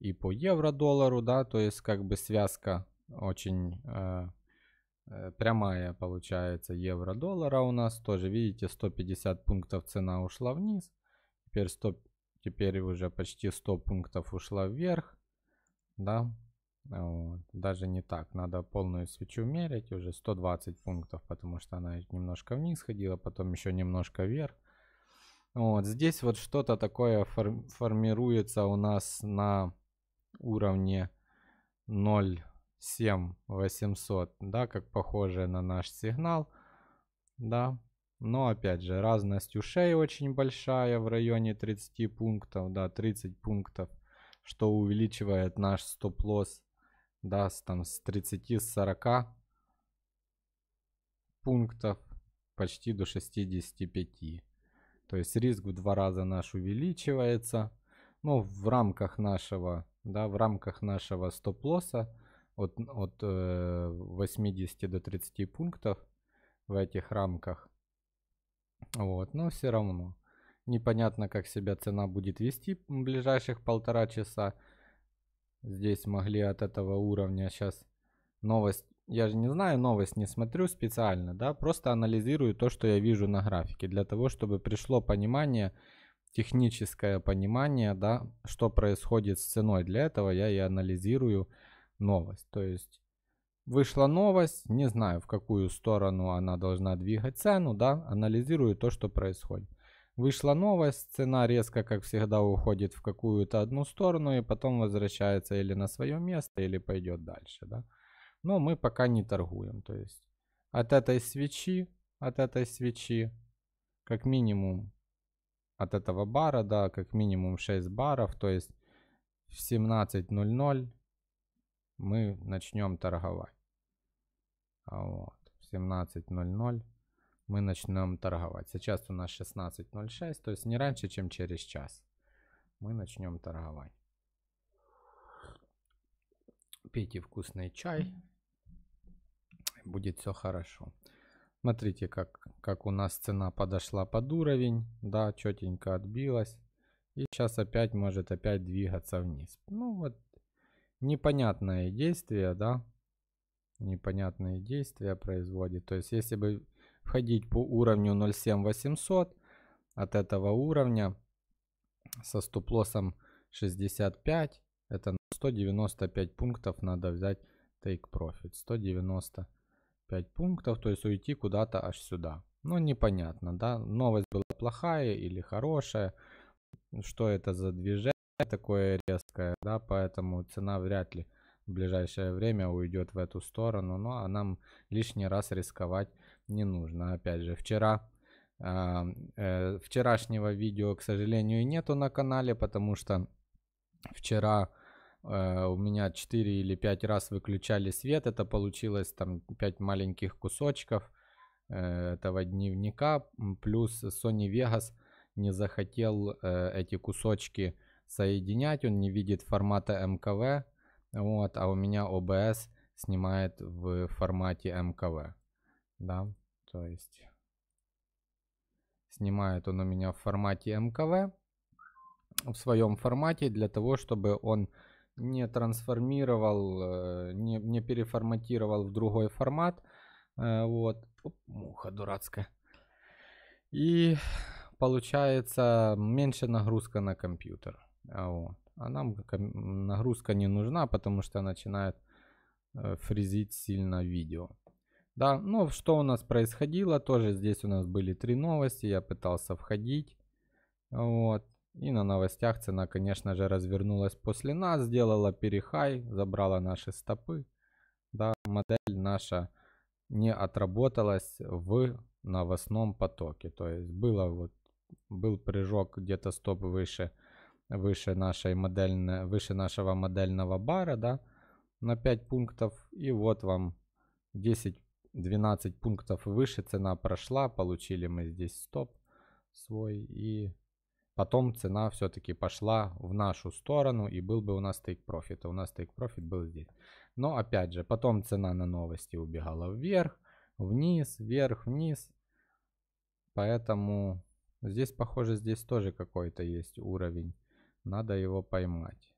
[SPEAKER 1] и по евро-доллару, да, то есть как бы связка очень э, Э, прямая получается евро-доллара у нас тоже. Видите, 150 пунктов цена ушла вниз. Теперь, 100, теперь уже почти 100 пунктов ушла вверх. Да, вот. Даже не так. Надо полную свечу мерить уже 120 пунктов, потому что она немножко вниз ходила, потом еще немножко вверх. Вот здесь вот что-то такое формируется у нас на уровне 0. 7800, да, как похоже на наш сигнал, да. Но опять же, разность ушей очень большая в районе 30 пунктов, да, 30 пунктов, что увеличивает наш стоп-лосс, да, с, там с 30-40 пунктов почти до 65. То есть риск в два раза наш увеличивается, но в рамках нашего, да, в рамках нашего стоп-лосса, от, от 80 э, до 30 пунктов в этих рамках. Вот, но все равно. Непонятно, как себя цена будет вести в ближайших полтора часа. Здесь могли от этого уровня сейчас новость. Я же не знаю, новость не смотрю специально, да, просто анализирую то, что я вижу на графике, для того, чтобы пришло понимание, техническое понимание, да, что происходит с ценой. Для этого я и анализирую новость. То есть вышла новость, не знаю, в какую сторону она должна двигать цену, да, анализирую то, что происходит. Вышла новость, цена резко, как всегда, уходит в какую-то одну сторону и потом возвращается или на свое место, или пойдет дальше, да. Но мы пока не торгуем, то есть от этой свечи, от этой свечи, как минимум от этого бара, да, как минимум 6 баров, то есть в 17.00 мы начнем торговать. А вот. 17.00 мы начнем торговать. Сейчас у нас 16.06, то есть не раньше, чем через час мы начнем торговать. Пейте вкусный чай, будет все хорошо. Смотрите, как, как у нас цена подошла под уровень, да, четенько отбилась. И сейчас опять может опять двигаться вниз. Ну вот непонятное действие, да, непонятные действия производит. То есть, если бы входить по уровню 07800 от этого уровня со стоп-лоссом 65, это 195 пунктов надо взять take profit. 195 пунктов, то есть уйти куда-то аж сюда. Но ну, непонятно, да, новость была плохая или хорошая, что это за движение такое резкое, да, поэтому цена вряд ли в ближайшее время уйдет в эту сторону, но а нам лишний раз рисковать не нужно. Опять же, вчера э, э, вчерашнего видео, к сожалению, нету на канале, потому что вчера э, у меня 4 или 5 раз выключали свет, это получилось там 5 маленьких кусочков э, этого дневника, плюс Sony Vegas не захотел э, эти кусочки соединять, он не видит формата МКВ, вот, а у меня OBS снимает в формате МКВ, да, то есть снимает он у меня в формате МКВ, в своем формате для того, чтобы он не трансформировал, э, не, не переформатировал в другой формат. Э, вот. Оп, муха дурацкая. И получается меньше нагрузка на компьютер. А, вот. А нам нагрузка не нужна, потому что начинает э, фризить сильно видео. Да, ну что у нас происходило, тоже здесь у нас были три новости, я пытался входить. Вот. И на новостях цена, конечно же, развернулась после нас, сделала перехай, забрала наши стопы. Да, модель наша не отработалась в новостном потоке. То есть было вот, был прыжок где-то стоп выше выше, нашей модельной, выше нашего модельного бара, да, на 5 пунктов. И вот вам 10-12 пунктов выше цена прошла. Получили мы здесь стоп свой. И потом цена все-таки пошла в нашу сторону. И был бы у нас take profit. А у нас take profit был здесь. Но опять же, потом цена на новости убегала вверх, вниз, вверх, вниз. Поэтому здесь, похоже, здесь тоже какой-то есть уровень надо его поймать.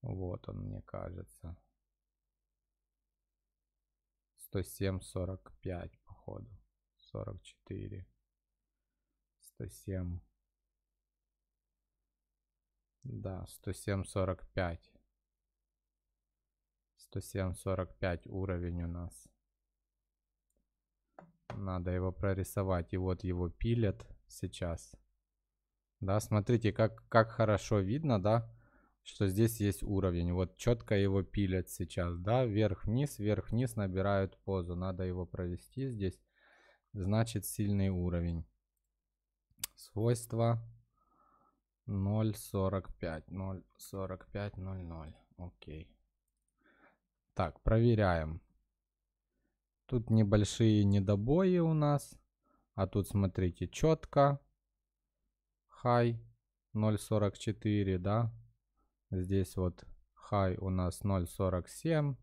[SPEAKER 1] Вот он, мне кажется. 107.45, походу. 44. 107. Да, 107.45. 107.45 уровень у нас. Надо его прорисовать. И вот его пилят сейчас. Да, смотрите, как, как хорошо видно, да, что здесь есть уровень. Вот четко его пилят сейчас, да, вверх-вниз, вверх-вниз набирают позу. Надо его провести здесь. Значит, сильный уровень. Свойства 0.45, 0.45, 0.0. Окей. Так, проверяем. Тут небольшие недобои у нас. А тут, смотрите, четко high 0.44, да. Здесь вот high у нас 0.47.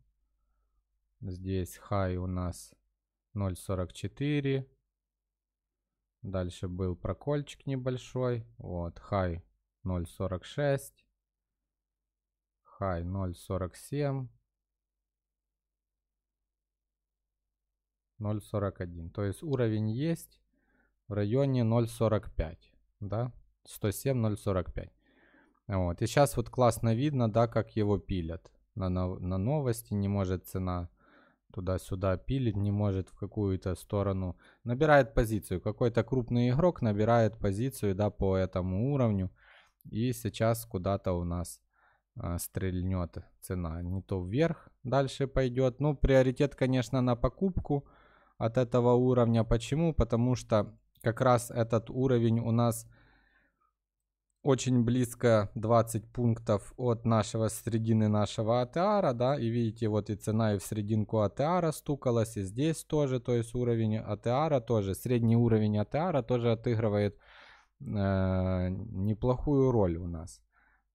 [SPEAKER 1] Здесь high у нас 0.44. Дальше был прокольчик небольшой. Вот, high 0.46. High 0.47. 0.41. То есть уровень есть в районе 0.45, да? 107045. Вот. И сейчас вот классно видно, да, как его пилят. На, на, на новости не может цена туда-сюда пилить, не может в какую-то сторону. Набирает позицию. Какой-то крупный игрок набирает позицию, да, по этому уровню. И сейчас куда-то у нас э, стрельнет цена. Не то вверх дальше пойдет. Ну, приоритет, конечно, на покупку от этого уровня. Почему? Потому что как раз этот уровень у нас очень близко 20 пунктов от нашего середины нашего АТР, да, и видите, вот и цена и в серединку АТР стукалась, и здесь тоже, то есть уровень АТР тоже, средний уровень АТР тоже отыгрывает э, неплохую роль у нас.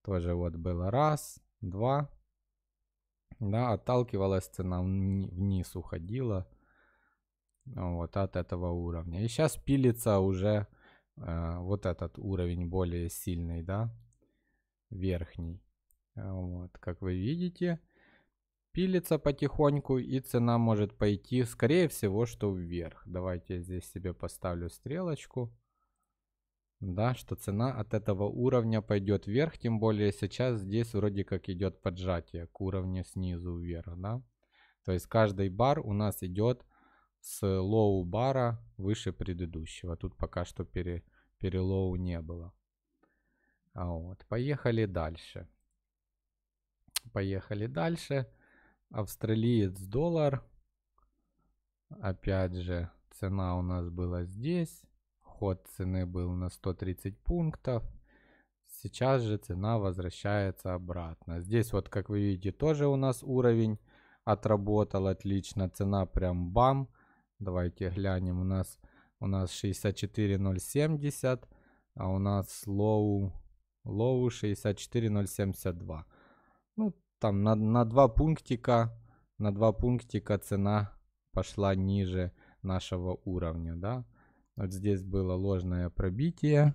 [SPEAKER 1] Тоже вот было раз, два, да, отталкивалась цена вниз, уходила вот от этого уровня. И сейчас пилится уже Э, вот этот уровень более сильный, да, верхний. Э, вот, как вы видите, пилится потихоньку и цена может пойти, скорее всего, что вверх. Давайте я здесь себе поставлю стрелочку. Да, что цена от этого уровня пойдет вверх, тем более сейчас здесь вроде как идет поджатие к уровню снизу вверх, да. То есть каждый бар у нас идет с лоу бара выше предыдущего. Тут пока что пере, перелоу не было. А вот. Поехали дальше. Поехали дальше. Австралиец доллар. Опять же, цена у нас была здесь. Ход цены был на 130 пунктов. Сейчас же цена возвращается обратно. Здесь вот, как вы видите, тоже у нас уровень отработал отлично. Цена прям бам. Давайте глянем. У нас у нас 64070, а у нас low, low 64072. Ну, там на, на два пунктика, на два пунктика цена пошла ниже нашего уровня, да. Вот здесь было ложное пробитие.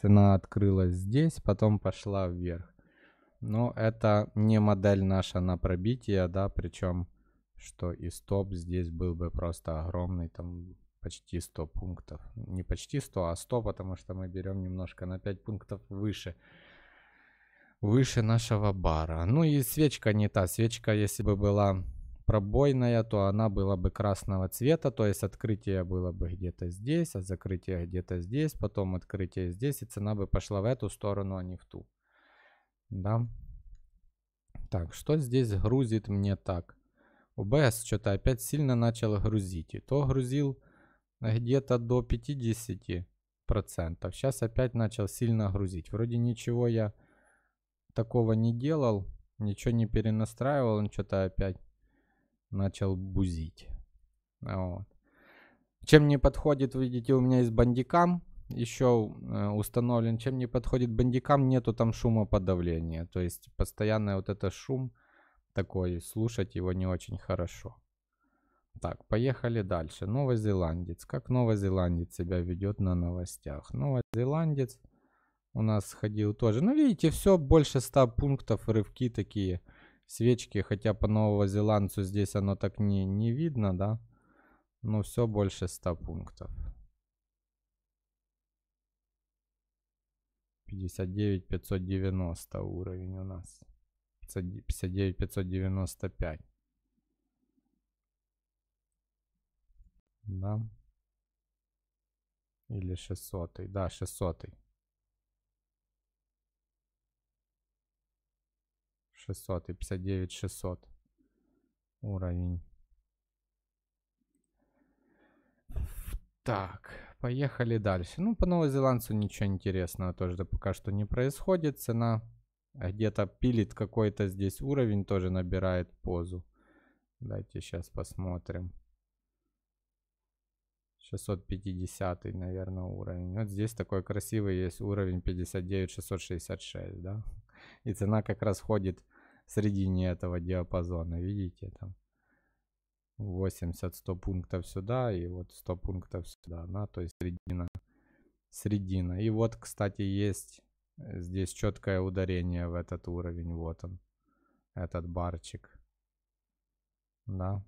[SPEAKER 1] Цена открылась здесь, потом пошла вверх. Но это не модель наша на пробитие, да, причем что и стоп здесь был бы просто огромный, там почти 100 пунктов. Не почти 100, а 100, потому что мы берем немножко на 5 пунктов выше. Выше нашего бара. Ну и свечка не та. Свечка, если бы была пробойная, то она была бы красного цвета, то есть открытие было бы где-то здесь, а закрытие где-то здесь, потом открытие здесь, и цена бы пошла в эту сторону, а не в ту. Да. Так, что здесь грузит мне так? ОБС что-то опять сильно начал грузить. И то грузил где-то до 50%. Сейчас опять начал сильно грузить. Вроде ничего я такого не делал. Ничего не перенастраивал. Он что-то опять начал бузить. Вот. Чем не подходит, видите, у меня есть бандикам. Еще э, установлен, чем не подходит бандикам, нету там шумоподавления. То есть постоянно вот это шум такой, слушать его не очень хорошо. Так, поехали дальше. Новозеландец. Как новозеландец себя ведет на новостях? Новозеландец у нас ходил тоже. Ну, видите, все больше 100 пунктов, рывки такие, свечки. Хотя по новозеландцу здесь оно так не, не видно, да? Но все больше 100 пунктов. 59 590 уровень у нас. 559 595. Да. Или 600. Да, 600. 600 и 59 600 уровень. Так, поехали дальше. Ну, по Новозеландцу ничего интересного тоже пока что не происходит. Цена Э, где-то пилит какой-то здесь уровень, тоже набирает позу. Дайте сейчас посмотрим. 650, наверное, уровень. Вот здесь такой красивый есть уровень 59-666, да? И цена как раз ходит в середине этого диапазона, видите, там 80-100 пунктов сюда и вот 100 пунктов сюда, да, то есть середина. Середина. И вот, кстати, есть Э, здесь четкое ударение в этот уровень. Вот он. Этот барчик. Да.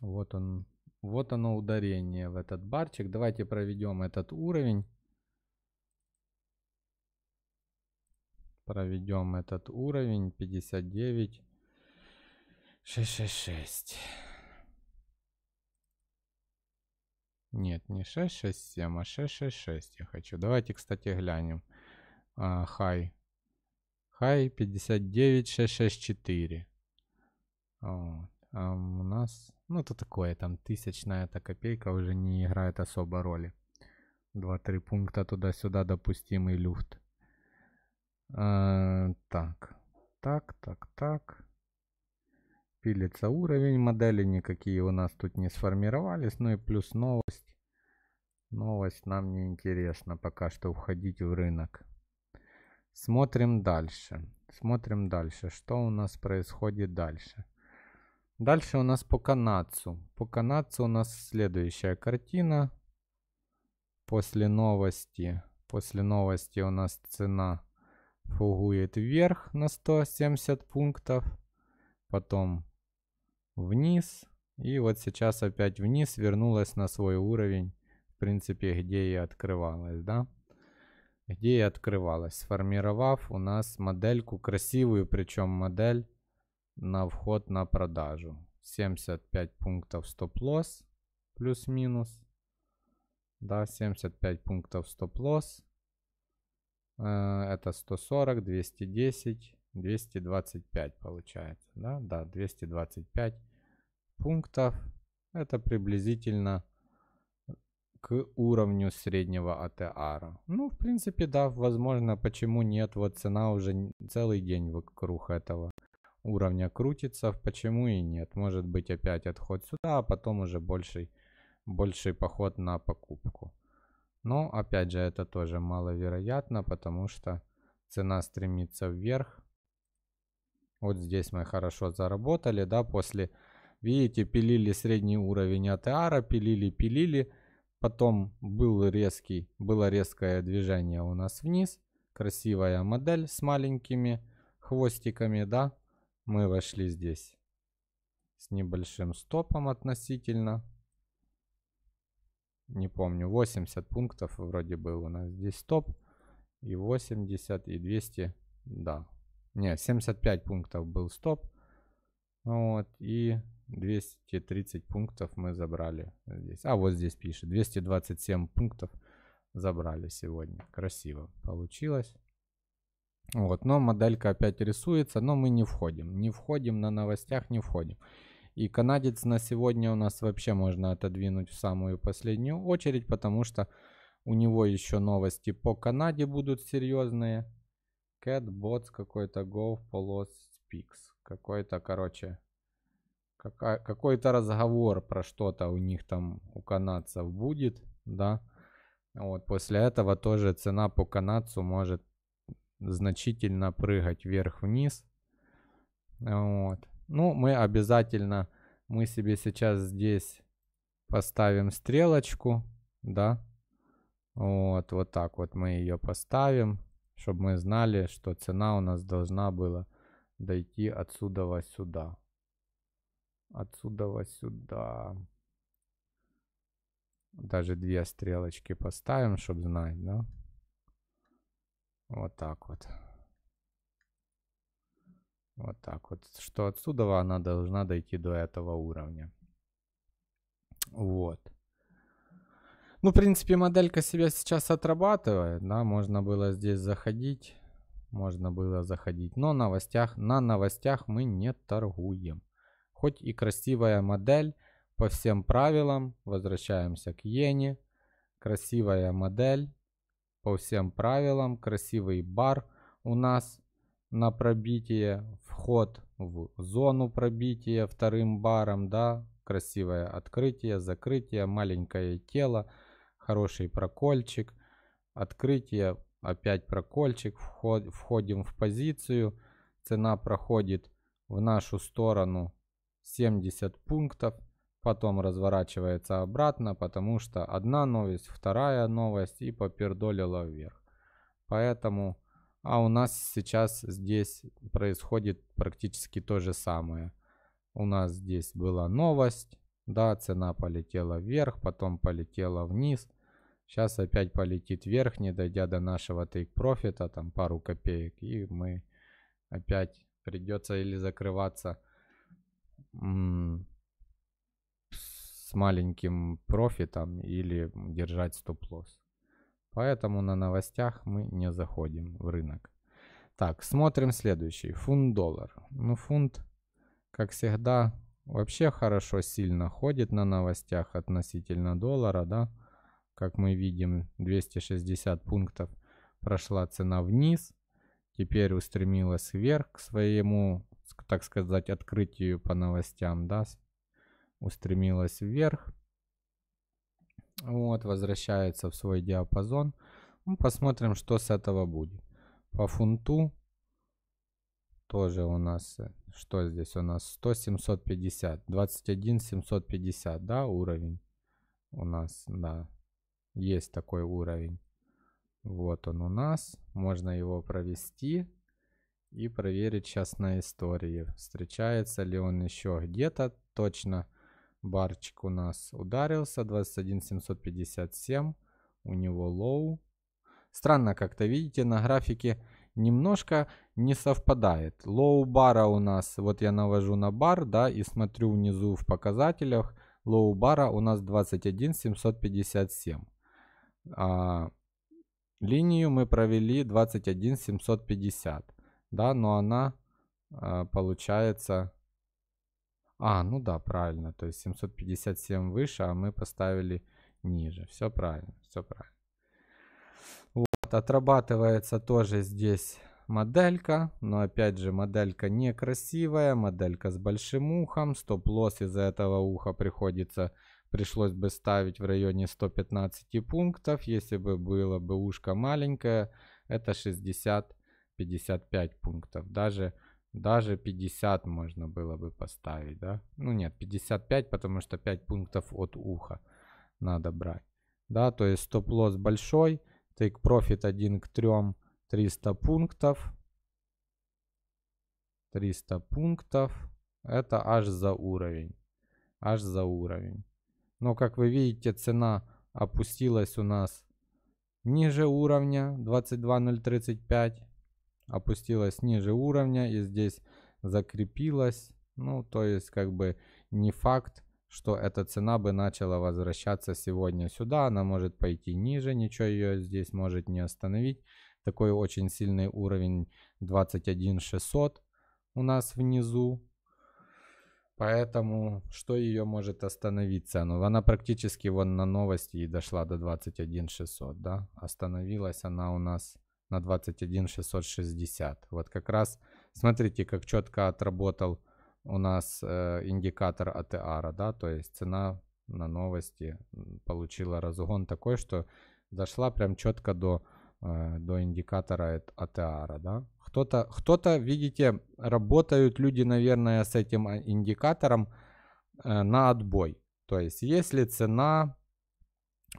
[SPEAKER 1] Вот он. Вот оно ударение в этот барчик. Давайте проведем этот уровень. Проведем этот уровень. 59. 666. Нет, не 667, а 666 я хочу. Давайте, кстати, глянем. А, хай. Хай 59664. Вот. А у нас... Ну, то такое, там тысячная эта копейка уже не играет особо роли. 2-3 пункта туда-сюда допустимый люфт. А, так, так, так, так пилится уровень модели, никакие у нас тут не сформировались, ну и плюс новость. Новость нам не интересна пока что входить в рынок. Смотрим дальше. Смотрим дальше, что у нас происходит дальше. Дальше у нас по канадцу. По канадцу у нас следующая картина. После новости, после новости у нас цена фугует вверх на 170 пунктов. Потом вниз. И вот сейчас опять вниз вернулась на свой уровень. В принципе, где и открывалась, да? Где и открывалась. Сформировав у нас модельку красивую, причем модель на вход на продажу. 75 пунктов стоп-лосс плюс-минус. Да, 75 пунктов стоп-лосс. Э, это 140, 210, 225 получается. Да, да 225 пунктов. Это приблизительно к уровню среднего АТР. Ну, в принципе, да, возможно, почему нет. Вот цена уже целый день вокруг этого уровня крутится. Почему и нет? Может быть, опять отход сюда, а потом уже больший, больший поход на покупку. Но, опять же, это тоже маловероятно, потому что цена стремится вверх. Вот здесь мы хорошо заработали, да, после Видите, пилили средний уровень АТРа, пилили, пилили. Потом был резкий, было резкое движение у нас вниз. Красивая модель с маленькими хвостиками, да. Мы вошли здесь с небольшим стопом относительно. Не помню, 80 пунктов вроде был у нас здесь стоп. И 80, и 200, да. Не, 75 пунктов был стоп. Вот, и 230 пунктов мы забрали здесь. А вот здесь пишет 227 пунктов забрали сегодня. Красиво получилось. Вот, но моделька опять рисуется, но мы не входим. Не входим на новостях, не входим. И канадец на сегодня у нас вообще можно отодвинуть в самую последнюю очередь, потому что у него еще новости по Канаде будут серьезные. Cat, Bots, какой-то Go, полос Speaks. Какой-то, короче, какой-то разговор про что-то у них там, у канадцев будет, да. Вот, после этого тоже цена по канадцу может значительно прыгать вверх-вниз. Вот. Ну, мы обязательно, мы себе сейчас здесь поставим стрелочку, да. Вот, вот так вот мы ее поставим, чтобы мы знали, что цена у нас должна была дойти отсюда сюда отсюда сюда. Даже две стрелочки поставим, чтобы знать, да? Вот так вот. Вот так вот. Что отсюда а она должна дойти до этого уровня. Вот. Ну, в принципе, моделька себя сейчас отрабатывает, да, можно было здесь заходить, можно было заходить, но новостях, на новостях мы не торгуем. Хоть и красивая модель, по всем правилам, возвращаемся к иене, красивая модель, по всем правилам, красивый бар у нас на пробитие, вход в зону пробития вторым баром, да, красивое открытие, закрытие, маленькое тело, хороший прокольчик, открытие, опять прокольчик, вход, входим в позицию, цена проходит в нашу сторону 70 пунктов, потом разворачивается обратно, потому что одна новость, вторая новость и попердолила вверх. Поэтому, а у нас сейчас здесь происходит практически то же самое. У нас здесь была новость, да, цена полетела вверх, потом полетела вниз. Сейчас опять полетит вверх, не дойдя до нашего take профита там пару копеек, и мы опять придется или закрываться с маленьким профитом или держать стоп-лосс. Поэтому на новостях мы не заходим в рынок. Так, смотрим следующий. Фунт-доллар. Ну, фунт, как всегда, вообще хорошо сильно ходит на новостях относительно доллара, да. Как мы видим, 260 пунктов прошла цена вниз. Теперь устремилась вверх к своему так сказать, открытию по новостям, да, устремилась вверх. Вот, возвращается в свой диапазон. Ну, посмотрим, что с этого будет. По фунту тоже у нас, э, что здесь у нас? 100, 750, 21, 750, да, уровень у нас, да, есть такой уровень. Вот он у нас, можно его провести и проверить сейчас на истории, встречается ли он еще где-то. Точно барчик у нас ударился, 21757, у него лоу. Странно как-то, видите, на графике немножко не совпадает. Лоу бара у нас, вот я навожу на бар, да, и смотрю внизу в показателях, лоу бара у нас 21757. А, линию мы провели 21750 да, но она а, получается... А, ну да, правильно, то есть 757 выше, а мы поставили ниже. Все правильно, все правильно. Вот, отрабатывается тоже здесь моделька, но опять же моделька некрасивая, моделька с большим ухом, стоп-лосс из-за этого уха приходится, пришлось бы ставить в районе 115 пунктов, если бы было бы ушко маленькое, это 60 55 пунктов. Даже, даже 50 можно было бы поставить, да? Ну нет, 55, потому что 5 пунктов от уха надо брать. Да, то есть стоп-лосс большой, тейк профит 1 к 3, 300 пунктов. 300 пунктов. Это аж за уровень. Аж за уровень. Но, как вы видите, цена опустилась у нас ниже уровня 22035 опустилась ниже уровня и здесь закрепилась. Ну, то есть, как бы не факт, что эта цена бы начала возвращаться сегодня сюда. Она может пойти ниже, ничего ее здесь может не остановить. Такой очень сильный уровень 21600 у нас внизу. Поэтому что ее может остановить цену? Она практически вон на новости и дошла до 21600, да? Остановилась она у нас на 21 660. Вот как раз, смотрите, как четко отработал у нас э, индикатор ATR, да, то есть цена на новости получила разгон такой, что зашла прям четко до, э, до индикатора ATR, да. Кто-то, кто-то, видите, работают люди, наверное, с этим а, индикатором э, на отбой. То есть, если цена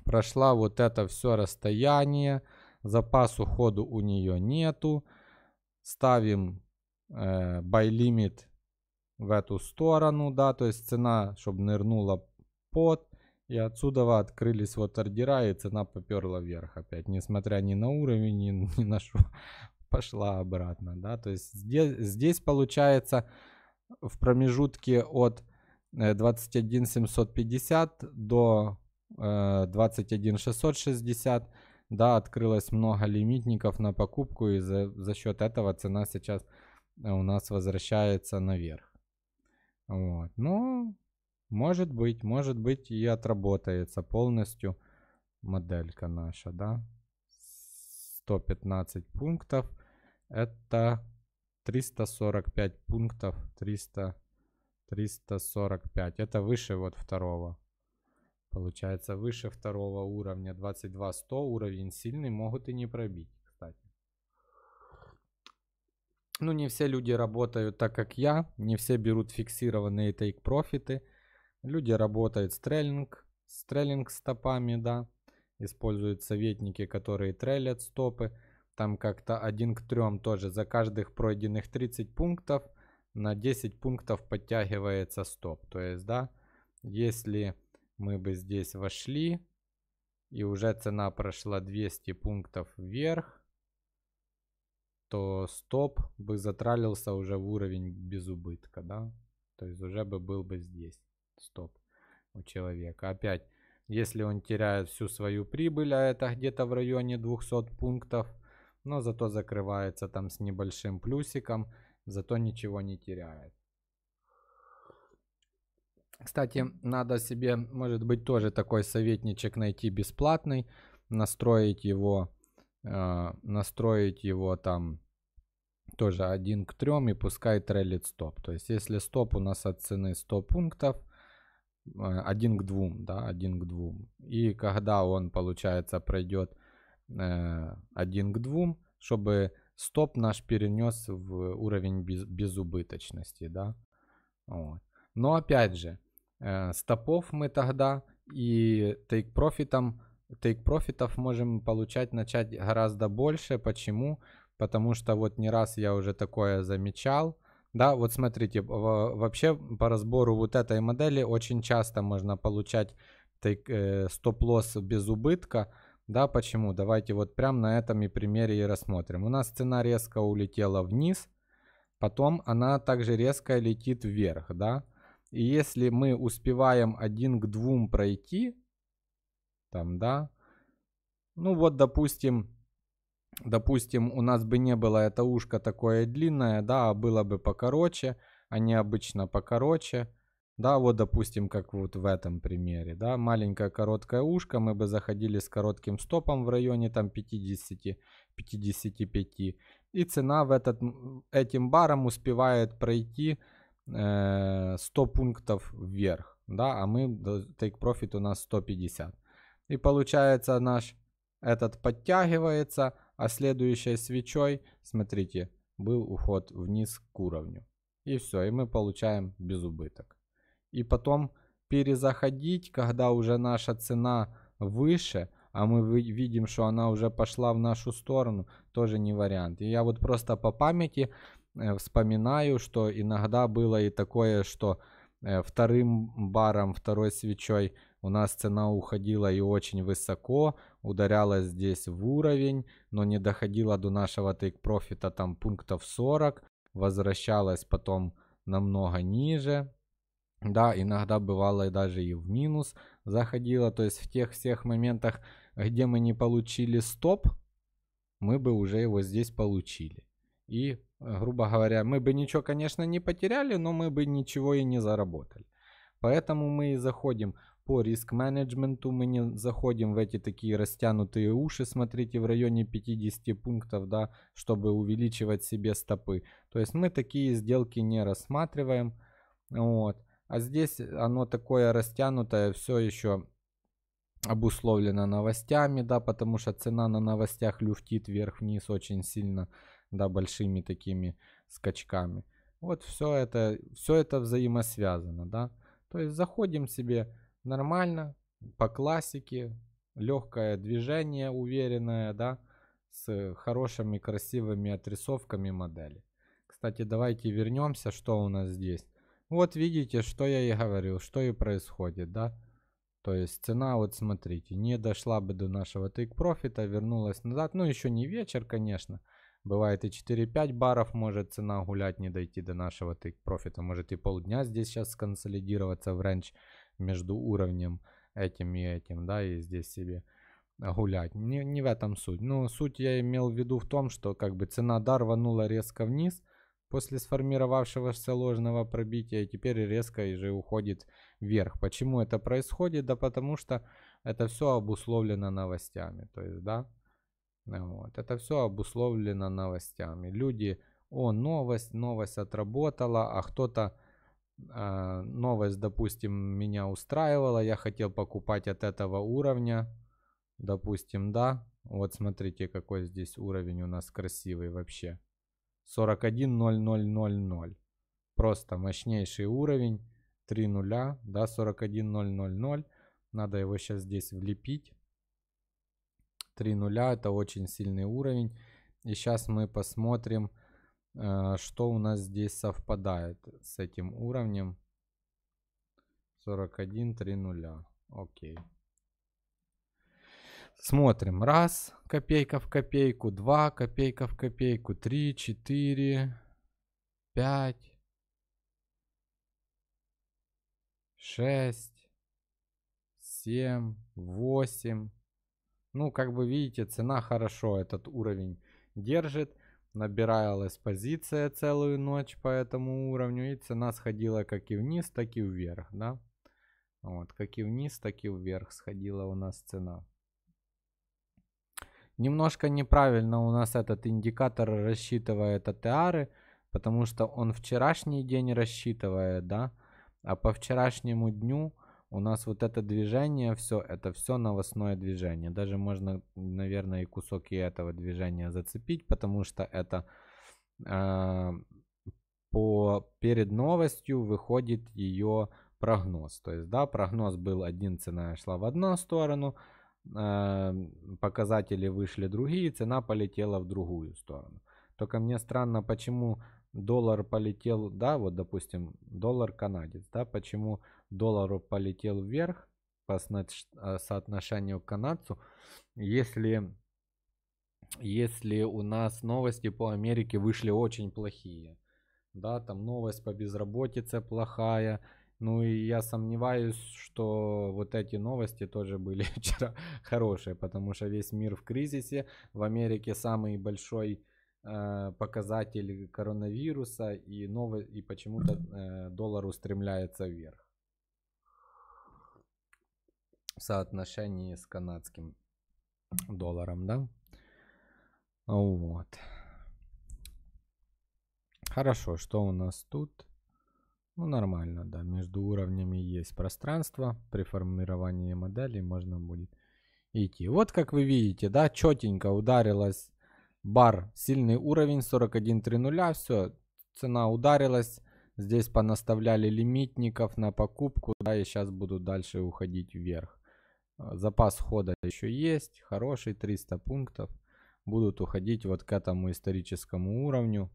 [SPEAKER 1] прошла вот это все расстояние, запас уходу у нее нету. Ставим э, buy limit в эту сторону, да, то есть цена, чтобы нырнула под. И отсюда открылись вот ордера, и цена поперла вверх опять, несмотря ни на уровень, ни, ни на что, пошла обратно, да, то есть здесь, здесь получается в промежутке от 21750 э, до 21660 э, да, открылось много лимитников на покупку, и за, за счет этого цена сейчас э, у нас возвращается наверх. Вот. Но ну, может быть, может быть и отработается полностью моделька наша, да. 115 пунктов. Это 345 пунктов. 300, 345. Это выше вот второго. Получается выше второго уровня 22 100 уровень сильный могут и не пробить, кстати. Ну не все люди работают так как я, не все берут фиксированные тейк-профиты. Люди работают стреллинг, стреллинг стопами, да. Используют советники, которые трейлят стопы. Там как-то один к трем тоже. За каждых пройденных 30 пунктов на 10 пунктов подтягивается стоп. То есть, да, если мы бы здесь вошли. И уже цена прошла 200 пунктов вверх. То стоп бы затралился уже в уровень без убытка, да? То есть уже бы был бы здесь стоп у человека. Опять, если он теряет всю свою прибыль, а это где-то в районе 200 пунктов, но зато закрывается там с небольшим плюсиком, зато ничего не теряет. Кстати, надо себе, может быть, тоже такой советничек найти бесплатный, настроить его, э, настроить его там тоже один к трем и пускай трейлит стоп. То есть, если стоп у нас от цены 100 пунктов, э, один к двум, да, один к двум. И когда он, получается, пройдет э, один к двум, чтобы стоп наш перенес в уровень без, безубыточности, да. Вот. Но опять же, Э, стопов мы тогда и тейк-профитом тейк-профитов можем получать, начать гораздо больше. Почему? Потому что вот не раз я уже такое замечал. Да, вот смотрите, вообще по разбору вот этой модели очень часто можно получать э, стоп-лосс без убытка. Да, почему? Давайте вот прям на этом и примере и рассмотрим. У нас цена резко улетела вниз, потом она также резко летит вверх, да. И если мы успеваем один к двум пройти, там, да, ну вот, допустим, допустим, у нас бы не было это ушко такое длинное, да, а было бы покороче, они а обычно покороче, да, вот, допустим, как вот в этом примере, да, маленькое короткое ушко, мы бы заходили с коротким стопом в районе там 50, 55, и цена в этот, этим баром успевает пройти 100 э, пунктов вверх, да, а мы, take profit у нас 150. И получается наш этот подтягивается, а следующей свечой, смотрите, был уход вниз к уровню. И все, и мы получаем без убыток. И потом перезаходить, когда уже наша цена выше, а мы видим, что она уже пошла в нашу сторону, тоже не вариант. И я вот просто по памяти Э, вспоминаю, что иногда было и такое, что э, вторым баром, второй свечой у нас цена уходила и очень высоко, ударялась здесь в уровень, но не доходила до нашего тейк-профита там пунктов 40, возвращалась потом намного ниже. Да, иногда бывало и даже и в минус заходила. То есть в тех всех моментах, где мы не получили стоп, мы бы уже его здесь получили. И грубо говоря, мы бы ничего, конечно, не потеряли, но мы бы ничего и не заработали. Поэтому мы и заходим по риск-менеджменту, мы не заходим в эти такие растянутые уши, смотрите, в районе 50 пунктов, да, чтобы увеличивать себе стопы. То есть мы такие сделки не рассматриваем, вот. А здесь оно такое растянутое, все еще обусловлено новостями, да, потому что цена на новостях люфтит вверх-вниз очень сильно да, большими такими скачками. Вот все это, все это взаимосвязано, да. То есть заходим себе нормально, по классике, легкое движение, уверенное, да, с хорошими, красивыми отрисовками модели. Кстати, давайте вернемся, что у нас здесь. Вот видите, что я и говорил, что и происходит, да. То есть цена, вот смотрите, не дошла бы до нашего тейк-профита, вернулась назад. Ну, еще не вечер, конечно. Бывает и 4-5 баров может цена гулять, не дойти до нашего тык профита. Может и полдня здесь сейчас сконсолидироваться в рендж между уровнем этим и этим, да, и здесь себе гулять. Не, не в этом суть. Но суть я имел в виду в том, что как бы цена да рванула резко вниз после сформировавшегося ложного пробития, и теперь резко и же уходит вверх. Почему это происходит? Да потому что это все обусловлено новостями. То есть, да, вот. Это все обусловлено новостями. Люди, о, новость, новость отработала, а кто-то э, новость, допустим, меня устраивала, я хотел покупать от этого уровня, допустим, да. Вот смотрите, какой здесь уровень у нас красивый вообще. 41.0000. Просто мощнейший уровень. 3 нуля, да, 41.000. Надо его сейчас здесь влепить. 3 нуля, это очень сильный уровень. И сейчас мы посмотрим, э, что у нас здесь совпадает с этим уровнем. 41, 3 нуля. Окей. Смотрим. Раз, копейка в копейку. Два, копейка в копейку. Три, четыре, пять, шесть, семь, восемь. Ну, как бы видите, цена хорошо этот уровень держит. Набиралась позиция целую ночь по этому уровню. И цена сходила как и вниз, так и вверх, да. Вот, как и вниз, так и вверх сходила у нас цена. Немножко неправильно у нас этот индикатор рассчитывает АТРы, потому что он вчерашний день рассчитывает, да, а по вчерашнему дню у нас вот это движение, все, это все новостное движение. Даже можно, наверное, и кусок и этого движения зацепить, потому что это э, по, перед новостью выходит ее прогноз. То есть, да, прогноз был один, цена шла в одну сторону, э, показатели вышли другие, цена полетела в другую сторону. Только мне странно, почему доллар полетел, да, вот, допустим, доллар канадец, да, почему доллару полетел вверх по э, соотношению к канадцу. Если, если у нас новости по Америке вышли очень плохие, да, там новость по безработице плохая, ну и я сомневаюсь, что вот эти новости тоже были вчера хорошие, потому что весь мир в кризисе. В Америке самый большой э, показатель коронавируса и, новый, и почему-то э, доллар устремляется вверх в соотношении с канадским долларом, да? Вот. Хорошо, что у нас тут? Ну, нормально, да, между уровнями есть пространство. При формировании модели можно будет идти. Вот как вы видите, да, четенько ударилась бар, сильный уровень 41.30, все, цена ударилась. Здесь понаставляли лимитников на покупку, да, и сейчас буду дальше уходить вверх. А, запас хода еще есть, хороший, 300 пунктов. Будут уходить вот к этому историческому уровню.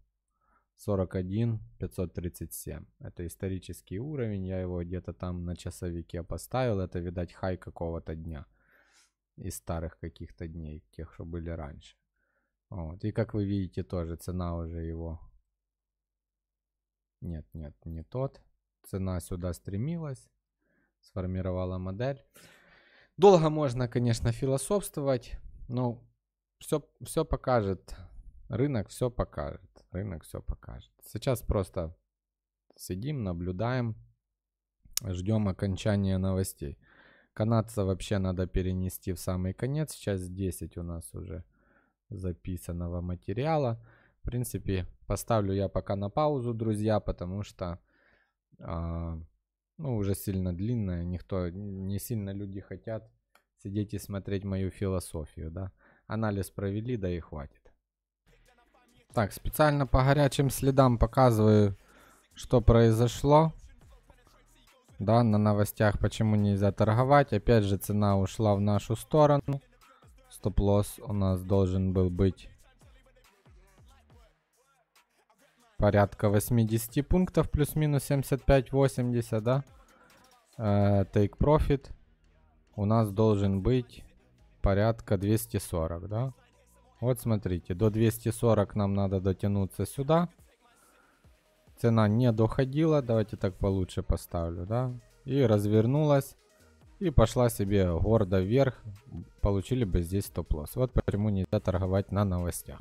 [SPEAKER 1] 41 537. Это исторический уровень, я его где-то там на часовике поставил. Это, видать, хай какого-то дня. Из старых каких-то дней, тех, что были раньше. Вот. И как вы видите, тоже цена уже его... Нет, нет, не тот. Цена сюда стремилась. Сформировала модель. Долго можно, конечно, философствовать, но все, все покажет. Рынок все покажет. Рынок все покажет. Сейчас просто сидим, наблюдаем, ждем окончания новостей. Канадца вообще надо перенести в самый конец. Сейчас 10 у нас уже записанного материала. В принципе, поставлю я пока на паузу, друзья, потому что э, ну, уже сильно длинная, никто, не сильно люди хотят сидеть и смотреть мою философию, да. Анализ провели, да и хватит. Так, специально по горячим следам показываю, что произошло. Да, на новостях, почему нельзя торговать. Опять же, цена ушла в нашу сторону. Стоп-лосс у нас должен был быть порядка 80 пунктов, плюс-минус 75-80, да? Э, take profit у нас должен быть порядка 240, да? Вот смотрите, до 240 нам надо дотянуться сюда. Цена не доходила, давайте так получше поставлю, да? И развернулась, и пошла себе гордо вверх, получили бы здесь стоп-лосс. Вот почему нельзя торговать на новостях.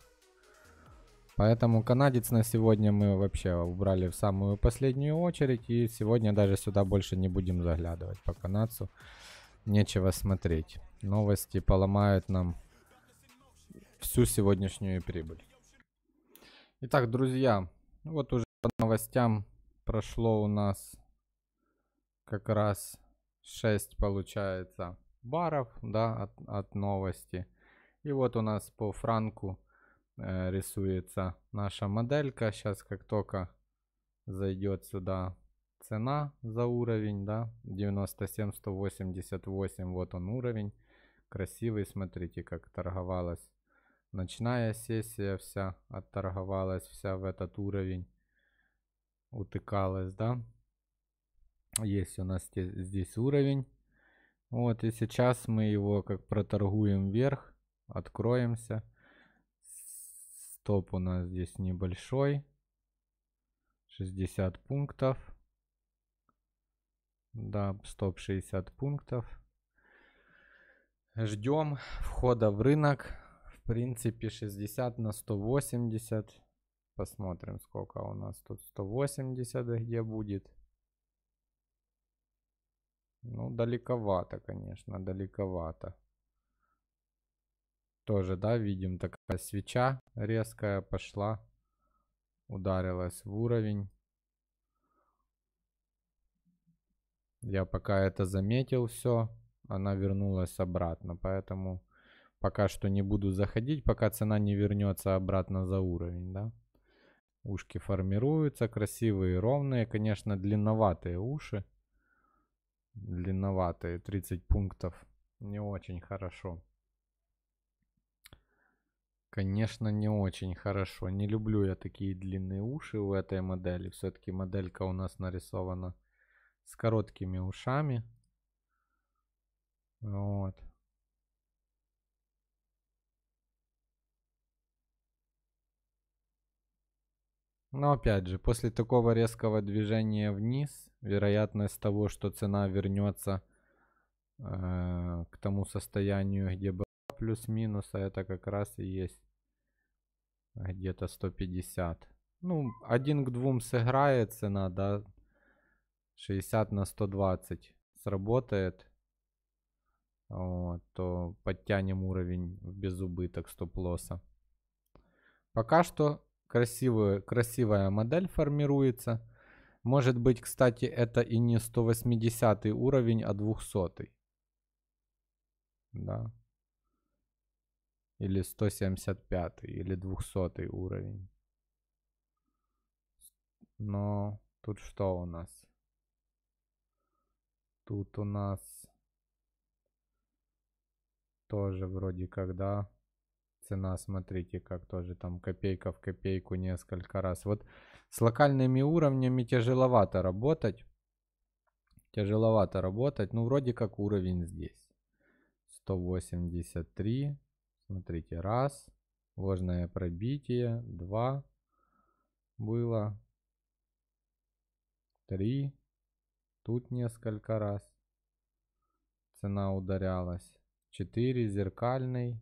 [SPEAKER 1] Поэтому канадец на сегодня мы вообще убрали в самую последнюю очередь. И сегодня даже сюда больше не будем заглядывать по канадцу. Нечего смотреть. Новости поломают нам всю сегодняшнюю прибыль. Итак, друзья, ну вот уже по новостям прошло у нас как раз 6 получается баров да, от, от новости. И вот у нас по франку Э, рисуется наша моделька. Сейчас как только зайдет сюда цена за уровень, да, 97, 188, вот он уровень. Красивый, смотрите, как торговалась. Ночная сессия вся отторговалась, вся в этот уровень утыкалась, да. Есть у нас здесь уровень. Вот, и сейчас мы его как проторгуем вверх, откроемся. Топ у нас здесь небольшой. 60 пунктов. Да, стоп 60 пунктов. Ждем входа в рынок. В принципе, 60 на 180. Посмотрим, сколько у нас тут 180 где будет. Ну, далековато, конечно, далековато. Тоже, да, видим, такая свеча резкая пошла. Ударилась в уровень. Я пока это заметил все, она вернулась обратно. Поэтому пока что не буду заходить, пока цена не вернется обратно за уровень, да. Ушки формируются, красивые, ровные. Конечно, длинноватые уши. Длинноватые, 30 пунктов. Не очень хорошо. Конечно, не очень хорошо. Не люблю я такие длинные уши у этой модели. Все-таки моделька у нас нарисована с короткими ушами. Вот. Но опять же, после такого резкого движения вниз, вероятность того, что цена вернется э, к тому состоянию, где была плюс-минус, а это как раз и есть где-то 150. Ну, один к двум сыграет цена, да, 60 на 120 сработает, вот, то подтянем уровень в безубыток стоп-лосса. Пока что красивая, красивая модель формируется. Может быть, кстати, это и не 180 уровень, а 200. Да. Или 175 или 200 уровень. Но тут что у нас? Тут у нас тоже вроде когда цена, смотрите, как тоже там копейка в копейку несколько раз. Вот с локальными уровнями тяжеловато работать. Тяжеловато работать. Ну, вроде как уровень здесь. 183. Смотрите, раз, ложное пробитие, два было, три, тут несколько раз цена ударялась, четыре зеркальный,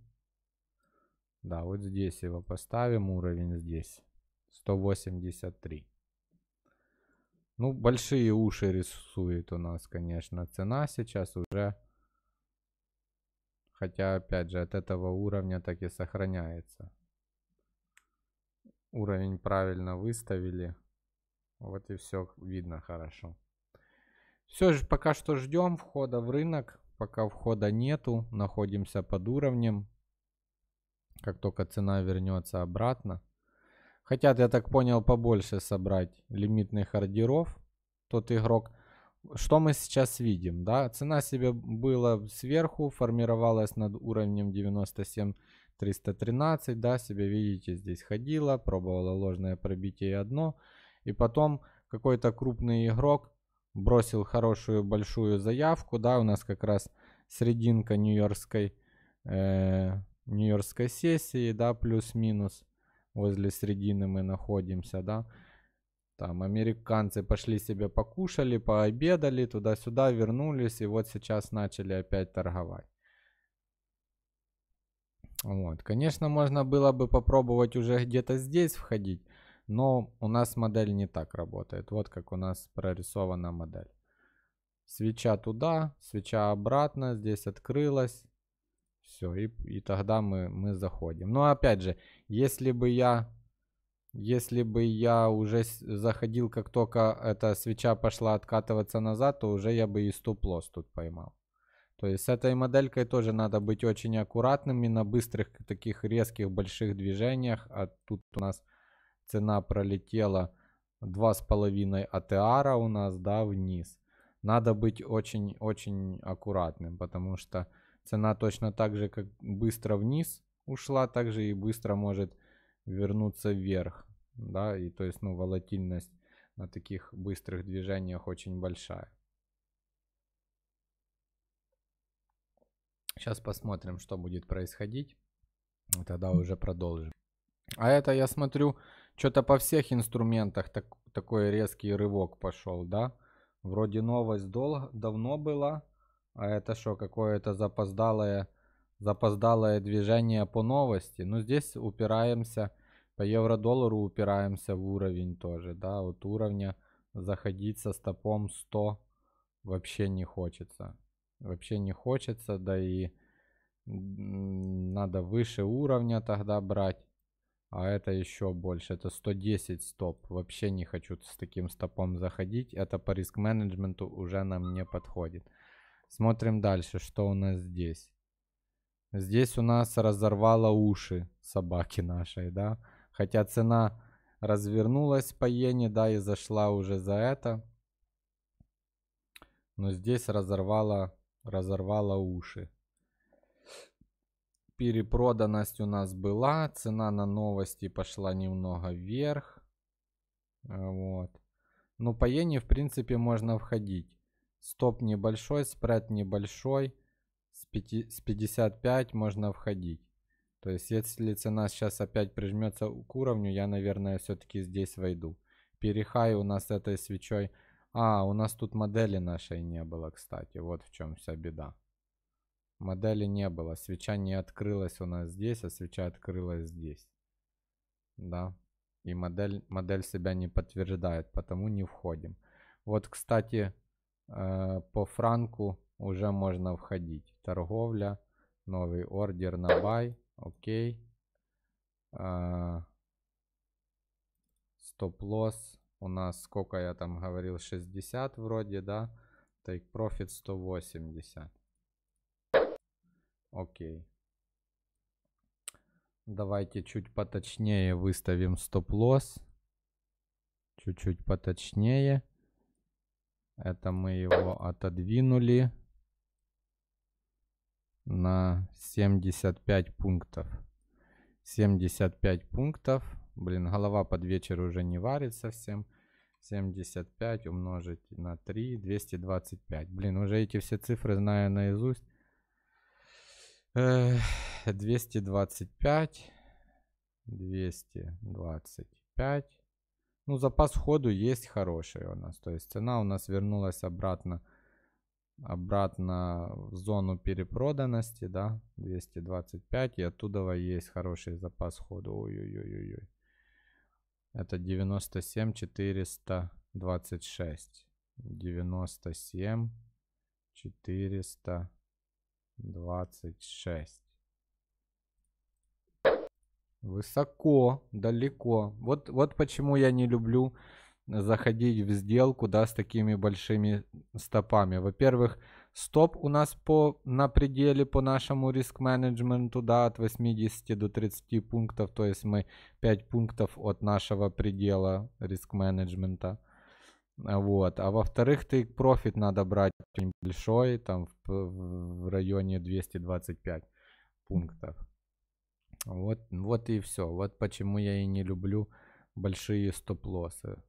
[SPEAKER 1] да, вот здесь его поставим, уровень здесь, 183. Ну, большие уши рисует у нас, конечно, цена сейчас уже Хотя, опять же, от этого уровня так и сохраняется. Уровень правильно выставили. Вот и все видно хорошо. Все же пока что ждем входа в рынок. Пока входа нету, находимся под уровнем. Как только цена вернется обратно. Хотят, я так понял, побольше собрать лимитных ордеров. Тот игрок, что мы сейчас видим, да, цена себе была сверху, формировалась над уровнем 97 313, да, себе видите, здесь ходила, пробовала ложное пробитие одно, и потом какой-то крупный игрок бросил хорошую большую заявку, да, у нас как раз серединка нью-йоркской э, нью-йоркской сессии, да, плюс-минус возле середины мы находимся, да, там американцы пошли себе покушали, пообедали, туда-сюда вернулись, и вот сейчас начали опять торговать. Вот. Конечно, можно было бы попробовать уже где-то здесь входить, но у нас модель не так работает. Вот как у нас прорисована модель. Свеча туда, свеча обратно, здесь открылась. Все, и, и тогда мы, мы заходим. Но опять же, если бы я если бы я уже заходил, как только эта свеча пошла откатываться назад, то уже я бы и стоп-лосс тут поймал. То есть с этой моделькой тоже надо быть очень аккуратными на быстрых таких резких больших движениях. А тут у нас цена пролетела 2,5 АТР у нас, да, вниз. Надо быть очень-очень аккуратным, потому что цена точно так же, как быстро вниз ушла, так же и быстро может вернуться вверх, да, и то есть, ну, волатильность на таких быстрых движениях очень большая. Сейчас посмотрим, что будет происходить, тогда уже продолжим. А это я смотрю, что-то по всех инструментах так, такой резкий рывок пошел, да? Вроде новость долго, давно была, а это что, какое-то запоздалое запоздалое движение по новости. Но ну, здесь упираемся, по евро-доллару упираемся в уровень тоже, да, вот уровня заходить со стопом 100 вообще не хочется. Вообще не хочется, да и надо выше уровня тогда брать. А это еще больше. Это 110 стоп. Вообще не хочу с таким стопом заходить. Это по риск-менеджменту уже нам не подходит. Смотрим дальше, что у нас здесь. Здесь у нас разорвало уши собаки нашей, да. Хотя цена развернулась по иене, да, и зашла уже за это. Но здесь разорвало, разорвало уши. Перепроданность у нас была, цена на новости пошла немного вверх. А, вот. Ну, по иене, в принципе, можно входить. Стоп небольшой, спред небольшой с, 5, с 55 можно входить. То есть, если цена сейчас опять прижмется к уровню, я, наверное, все-таки здесь войду. Перехай у нас этой свечой. А, у нас тут модели нашей не было, кстати. Вот в чем вся беда. Модели не было. Свеча не открылась у нас здесь, а свеча открылась здесь. Да. И модель, модель себя не подтверждает, потому не входим. Вот, кстати, э, по франку уже можно входить. Торговля. новый ордер на бай. Окей. А, стоп-лосс. У нас сколько я там говорил? 60 вроде, да? Take profit 180. Окей. Давайте чуть поточнее выставим стоп-лосс. Чуть-чуть поточнее. Это мы его отодвинули на 75 пунктов. 75 пунктов. Блин, голова под вечер уже не варит совсем. 75 умножить на 3, 225. Блин, уже эти все цифры знаю наизусть. 225, 225. Ну, запас ходу есть хороший у нас. То есть цена у нас вернулась обратно обратно в зону перепроданности, да, 225, и оттуда есть хороший запас хода. Ой-ой-ой-ой. Это 97 426. 97 426. Высоко, далеко. Вот, вот почему я не люблю заходить в сделку, да, с такими большими стопами. Во-первых, стоп у нас по, на пределе по нашему риск-менеджменту, да, от 80 до 30 пунктов, то есть мы 5 пунктов от нашего предела риск-менеджмента. Вот. А во-вторых, ты профит надо брать большой там в, в районе 225 пунктов. Вот, вот и все. Вот почему я и не люблю большие стоп-лоссы.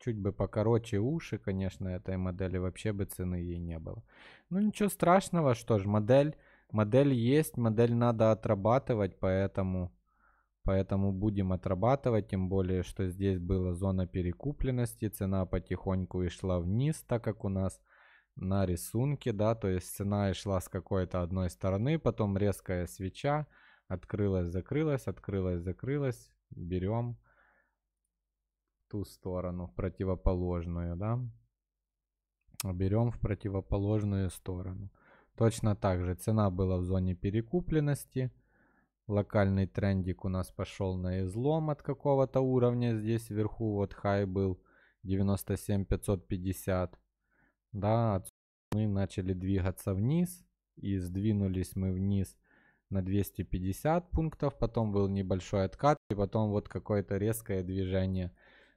[SPEAKER 1] Чуть бы покороче уши, конечно, этой модели вообще бы цены ей не было. Ну ничего страшного, что ж, модель, модель есть, модель надо отрабатывать, поэтому, поэтому будем отрабатывать, тем более, что здесь была зона перекупленности, цена потихоньку и шла вниз, так как у нас на рисунке, да, то есть цена и шла с какой-то одной стороны, потом резкая свеча, открылась, закрылась, открылась, закрылась, берем, ту сторону, в противоположную, да? Берем в противоположную сторону. Точно так же цена была в зоне перекупленности. Локальный трендик у нас пошел на излом от какого-то уровня. Здесь вверху вот хай был 97550. Да, мы начали двигаться вниз. И сдвинулись мы вниз на 250 пунктов. Потом был небольшой откат. И потом вот какое-то резкое движение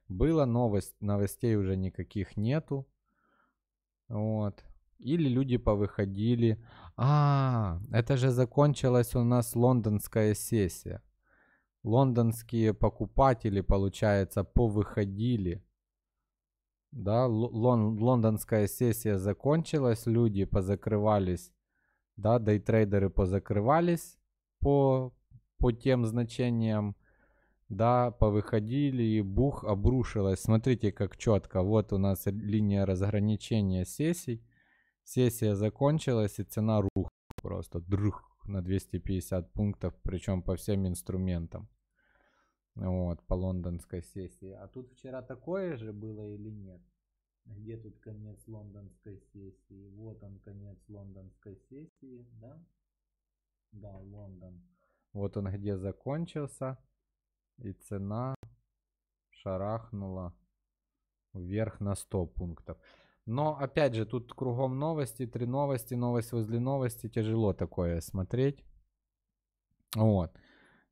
[SPEAKER 1] было, новость, новостей уже никаких нету. Вот. Или люди повыходили. А, это же закончилась у нас лондонская сессия. Лондонские покупатели, получается, повыходили. Да, лон, лондонская сессия закончилась, люди позакрывались, да, дейтрейдеры позакрывались по, по тем значениям, да, повыходили, и бух обрушилась. Смотрите, как четко. Вот у нас линия разграничения сессий. Сессия закончилась, и цена рух просто друх на 250 пунктов, причем по всем инструментам. Вот, по лондонской сессии. А тут вчера такое же было или нет? Где тут конец лондонской сессии? Вот он, конец лондонской сессии, да? Да, Лондон. Вот он где закончился. И цена шарахнула вверх на 100 пунктов. Но опять же, тут кругом новости, три новости, новость возле новости. Тяжело такое смотреть. Вот.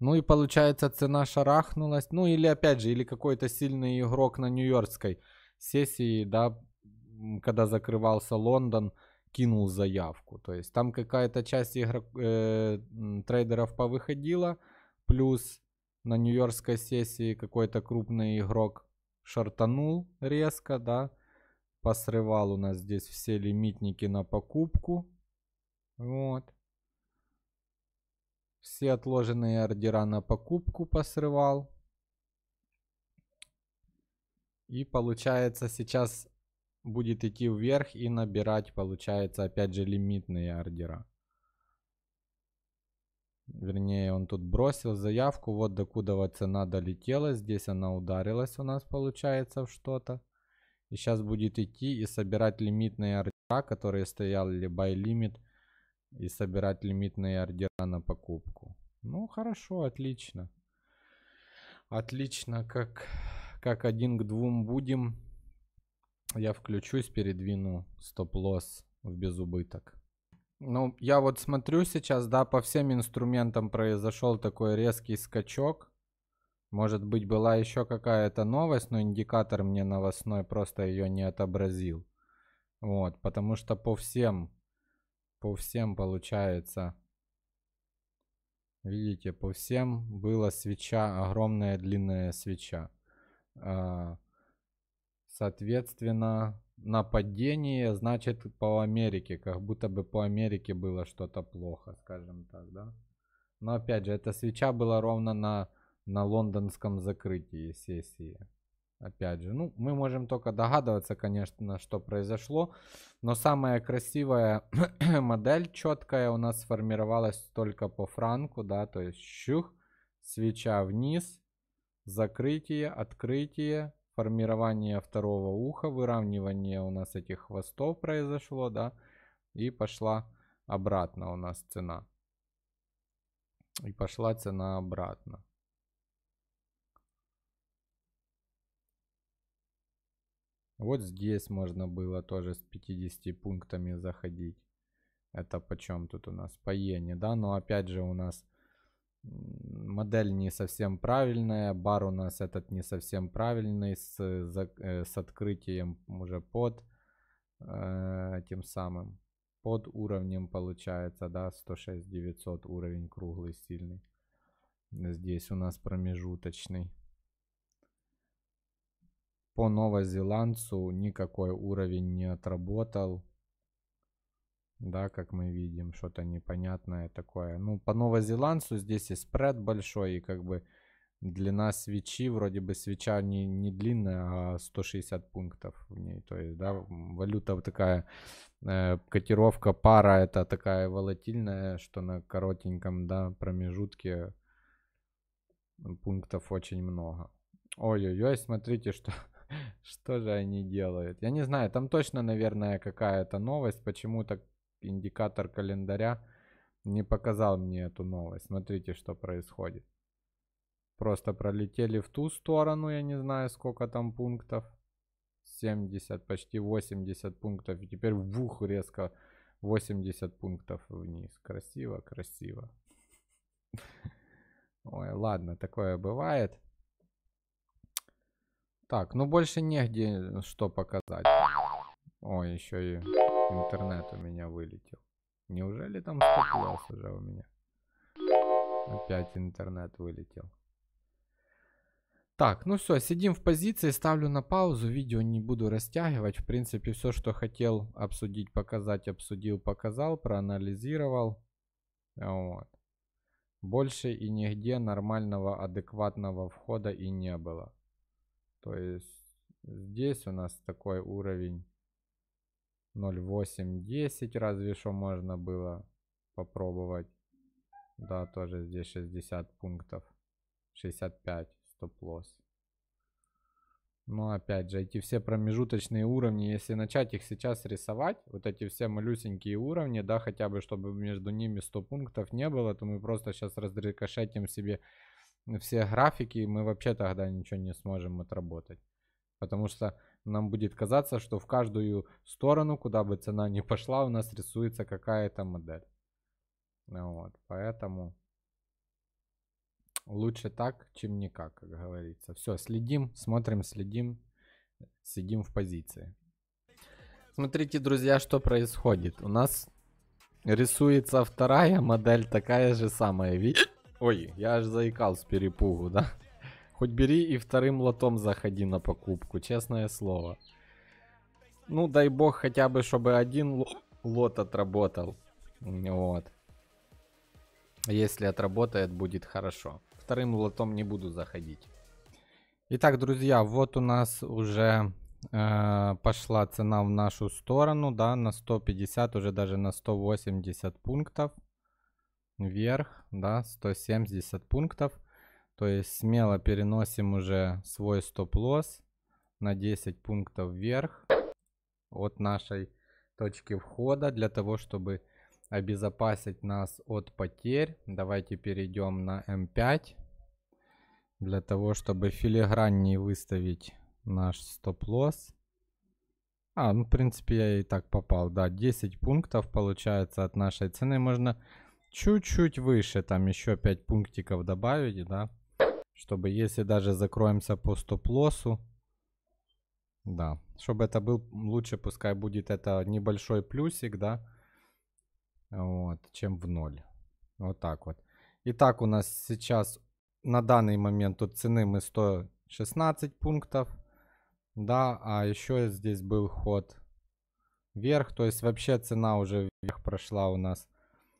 [SPEAKER 1] Ну и получается цена шарахнулась. Ну или опять же, или какой-то сильный игрок на нью-йоркской сессии, да, когда закрывался Лондон, кинул заявку. То есть там какая-то часть игрок, э, трейдеров повыходила, плюс на нью-йоркской сессии какой-то крупный игрок шартанул резко, да, посрывал у нас здесь все лимитники на покупку, вот. Все отложенные ордера на покупку посрывал. И получается сейчас будет идти вверх и набирать, получается, опять же, лимитные ордера. Вернее, он тут бросил заявку. Вот докуда вот цена долетела. Здесь она ударилась у нас, получается, в что-то. И сейчас будет идти и собирать лимитные ордера, которые стояли by limit. И собирать лимитные ордера на покупку. Ну, хорошо, отлично. Отлично, как, как один к двум будем. Я включусь, передвину стоп-лосс в безубыток. Ну, я вот смотрю сейчас, да, по всем инструментам произошел такой резкий скачок. Может быть, была еще какая-то новость, но индикатор мне новостной просто ее не отобразил. Вот, потому что по всем, по всем получается, видите, по всем была свеча, огромная длинная свеча. А, соответственно, нападение, значит, по Америке, как будто бы по Америке было что-то плохо, скажем так, да. Но опять же, эта свеча была ровно на, на лондонском закрытии сессии. Опять же, ну, мы можем только догадываться, конечно, что произошло, но самая красивая модель, четкая, у нас сформировалась только по франку, да, то есть щух, свеча вниз, закрытие, открытие, формирование второго уха, выравнивание у нас этих хвостов произошло, да, и пошла обратно у нас цена. И пошла цена обратно. Вот здесь можно было тоже с 50 пунктами заходить. Это почем тут у нас? По иене, да? Но опять же у нас модель не совсем правильная, бар у нас этот не совсем правильный, с, э, э, с открытием уже под э, тем самым, под уровнем получается, да, 106 900 уровень круглый сильный. Здесь у нас промежуточный. По Новозеландцу никакой уровень не отработал да, как мы видим, что-то непонятное такое. Ну, по новозеландцу здесь и спред большой, и как бы длина свечи, вроде бы свеча не, не длинная, а 160 пунктов в ней. То есть, да, валюта вот такая, э, котировка пара это такая волатильная, что на коротеньком, да, промежутке пунктов очень много. Ой-ой-ой, смотрите, что, что же они делают. Я не знаю, там точно, наверное, какая-то новость, почему так индикатор календаря не показал мне эту новость. Смотрите, что происходит. Просто пролетели в ту сторону, я не знаю, сколько там пунктов. 70, почти 80 пунктов. И теперь вух резко 80 пунктов вниз. Красиво, красиво. Ой, ладно, такое бывает. Так, ну больше негде э, что показать. Ой, еще и Интернет у меня вылетел. Неужели там стоплас уже у меня? Опять интернет вылетел. Так, ну все, сидим в позиции, ставлю на паузу, видео не буду растягивать. В принципе, все, что хотел обсудить, показать, обсудил, показал, проанализировал. Вот. Больше и нигде нормального, адекватного входа и не было. То есть здесь у нас такой уровень 0,8, 10 разве что можно было попробовать. Да, тоже здесь 60 пунктов. 65 стоп-лосс. Но опять же, эти все промежуточные уровни, если начать их сейчас рисовать, вот эти все малюсенькие уровни, да, хотя бы чтобы между ними 100 пунктов не было, то мы просто сейчас разрикошетим себе все графики, и мы вообще тогда ничего не сможем отработать. Потому что нам будет казаться, что в каждую сторону, куда бы цена ни пошла, у нас рисуется какая-то модель. Ну вот, поэтому лучше так, чем никак, как говорится. Все, следим, смотрим, следим, сидим в позиции. Смотрите, друзья, что происходит. У нас рисуется вторая модель, такая же самая. Ой, я аж заикал с перепугу, да? Хоть бери и вторым лотом заходи на покупку, честное слово. Ну, дай бог хотя бы, чтобы один лот отработал. Вот. Если отработает, будет хорошо. Вторым лотом не буду заходить. Итак, друзья, вот у нас уже э, пошла цена в нашу сторону, да, на 150, уже даже на 180 пунктов. Вверх, да, 170 пунктов. То есть смело переносим уже свой стоп-лосс на 10 пунктов вверх от нашей точки входа для того, чтобы обезопасить нас от потерь. Давайте перейдем на М5 эм для того, чтобы филиграннее выставить наш стоп-лосс. А, ну, в принципе, я и так попал, да. 10 пунктов получается от нашей цены. Можно чуть-чуть выше, там еще 5 пунктиков добавить, да чтобы если даже закроемся по стоп-лоссу, да, чтобы это был лучше, пускай будет это небольшой плюсик, да, вот, чем в ноль. Вот так вот. Итак, у нас сейчас на данный момент тут цены мы 116 пунктов, да, а еще здесь был ход вверх, то есть вообще цена уже вверх прошла у нас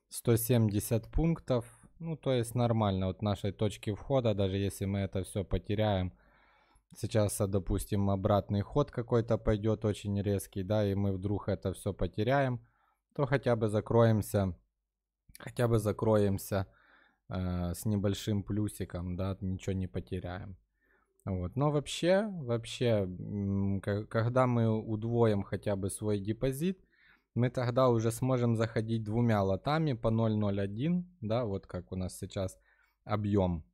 [SPEAKER 1] 170 пунктов, ну, то есть нормально. Вот нашей точки входа, даже если мы это все потеряем, сейчас, а, допустим, обратный ход какой-то пойдет очень резкий, да, и мы вдруг это все потеряем, то хотя бы закроемся, хотя бы закроемся э, с небольшим плюсиком, да, ничего не потеряем. Вот. Но вообще, вообще, когда мы удвоим хотя бы свой депозит, мы тогда уже сможем заходить двумя лотами по 0.01, да, вот как у нас сейчас объем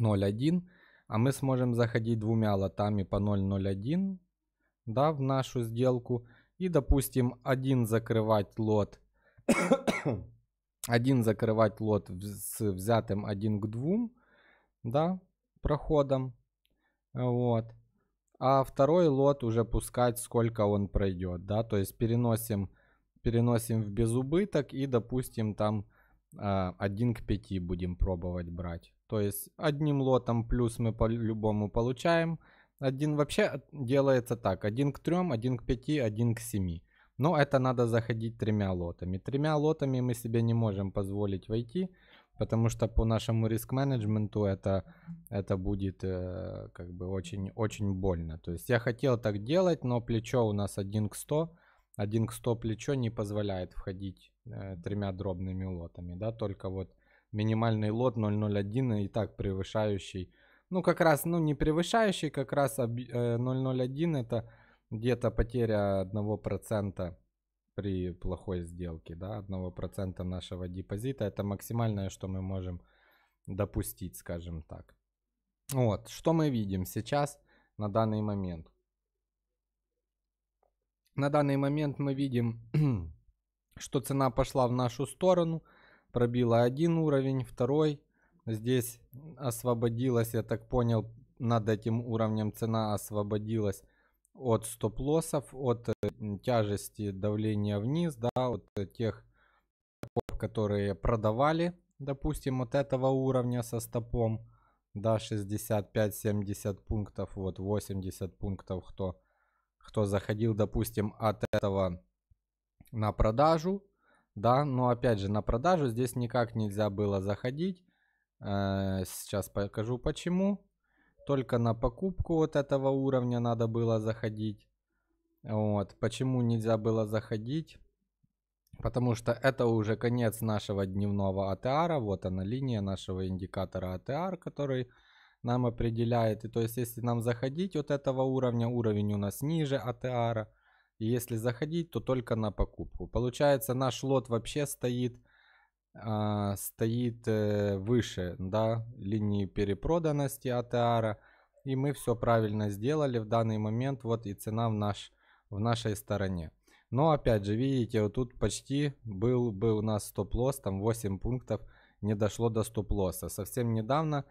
[SPEAKER 1] 0.1, а мы сможем заходить двумя лотами по 0.01, да, в нашу сделку, и, допустим, один закрывать лот, один закрывать лот с взятым 1 к 2, да, проходом, вот, а второй лот уже пускать, сколько он пройдет, да, то есть переносим, переносим в безубыток и, допустим, там э, а, 1 к 5 будем пробовать брать. То есть одним лотом плюс мы по-любому получаем. Один вообще делается так, 1 к 3, 1 к 5, 1 к 7. Но это надо заходить тремя лотами. Тремя лотами мы себе не можем позволить войти, потому что по нашему риск-менеджменту это, это будет э, как бы очень, очень больно. То есть я хотел так делать, но плечо у нас 1 к 100, 1 к 100 плечо не позволяет входить э, тремя дробными лотами, да, только вот минимальный лот 001 и так превышающий, ну как раз, ну не превышающий, как раз 001 э, это где-то потеря 1% при плохой сделке, да, одного процента нашего депозита. Это максимальное, что мы можем допустить, скажем так. Вот, что мы видим сейчас на данный момент? На данный момент мы видим, что цена пошла в нашу сторону, пробила один уровень, второй. Здесь освободилась, я так понял, над этим уровнем цена освободилась от стоп-лоссов, от э, тяжести давления вниз, да, от э, тех, которые продавали, допустим, от этого уровня со стопом, да, 65-70 пунктов, вот 80 пунктов, кто, кто заходил, допустим, от этого на продажу, да, но опять же на продажу здесь никак нельзя было заходить, э, сейчас покажу почему, только на покупку вот этого уровня надо было заходить. Вот. Почему нельзя было заходить? Потому что это уже конец нашего дневного ATR. Вот она линия нашего индикатора АТР, который нам определяет. И то есть, если нам заходить от этого уровня, уровень у нас ниже ATR. И если заходить, то только на покупку. Получается, наш лот вообще стоит а, э, стоит выше да, линии перепроданности АТР. И мы все правильно сделали в данный момент. Вот и цена в, наш, в нашей стороне. Но опять же, видите, вот тут почти был, был у нас стоп-лосс, там 8 пунктов не дошло до стоп-лосса. Совсем недавно,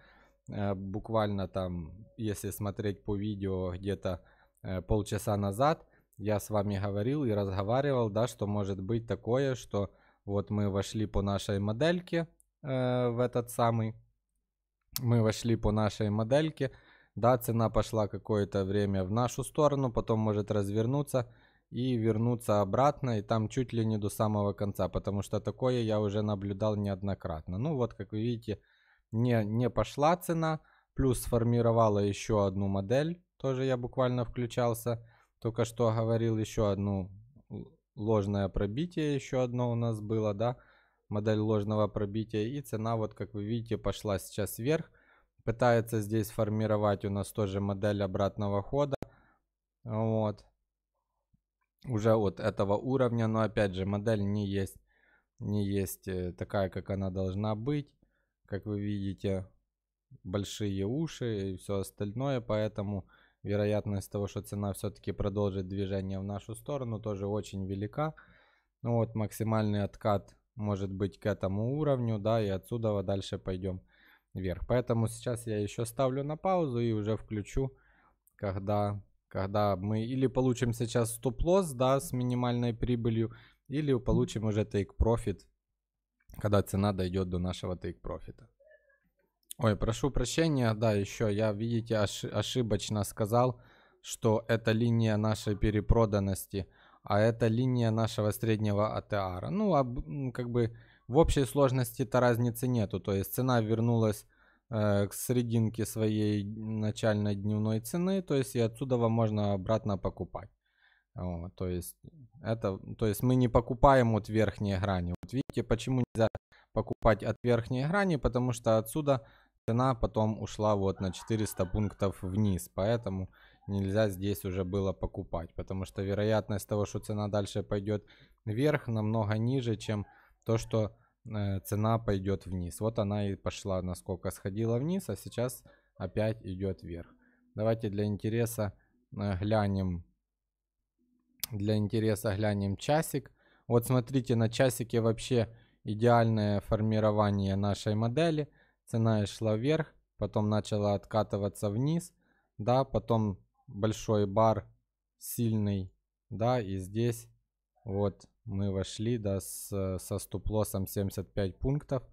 [SPEAKER 1] э, буквально там, если смотреть по видео где-то э, полчаса назад, я с вами говорил и разговаривал, да, что может быть такое, что вот мы вошли по нашей модельке э, в этот самый. Мы вошли по нашей модельке. Да, цена пошла какое-то время в нашу сторону, потом может развернуться и вернуться обратно, и там чуть ли не до самого конца, потому что такое я уже наблюдал неоднократно. Ну вот, как вы видите, не, не пошла цена, плюс сформировала еще одну модель, тоже я буквально включался, только что говорил еще одну ложное пробитие еще одно у нас было, да, модель ложного пробития. И цена, вот как вы видите, пошла сейчас вверх. Пытается здесь формировать у нас тоже модель обратного хода. Вот. Уже от этого уровня, но опять же, модель не есть, не есть э, такая, как она должна быть. Как вы видите, большие уши и все остальное, поэтому вероятность того, что цена все-таки продолжит движение в нашу сторону, тоже очень велика. Ну вот максимальный откат может быть к этому уровню, да, и отсюда дальше пойдем вверх. Поэтому сейчас я еще ставлю на паузу и уже включу, когда, когда мы или получим сейчас стоп-лосс, да, с минимальной прибылью, или получим уже take-profit, когда цена дойдет до нашего take-профита. Ой, прошу прощения, да, еще я, видите, ошибочно сказал, что это линия нашей перепроданности, а это линия нашего среднего АТР. Ну, как бы в общей сложности-то разницы нету, то есть цена вернулась э, к серединке своей начальной дневной цены, то есть и отсюда вам можно обратно покупать. Вот, то есть это, то есть мы не покупаем от верхней грани. Вот видите, почему нельзя покупать от верхней грани, потому что отсюда Цена потом ушла вот на 400 пунктов вниз, поэтому нельзя здесь уже было покупать, потому что вероятность того, что цена дальше пойдет вверх, намного ниже, чем то, что э, цена пойдет вниз. Вот она и пошла, насколько сходила вниз, а сейчас опять идет вверх. Давайте для интереса э, глянем для интереса глянем часик. Вот смотрите, на часике вообще идеальное формирование нашей модели – цена шла вверх, потом начала откатываться вниз, да, потом большой бар сильный, да, и здесь вот мы вошли, да, с, со стоп-лоссом 75 пунктов,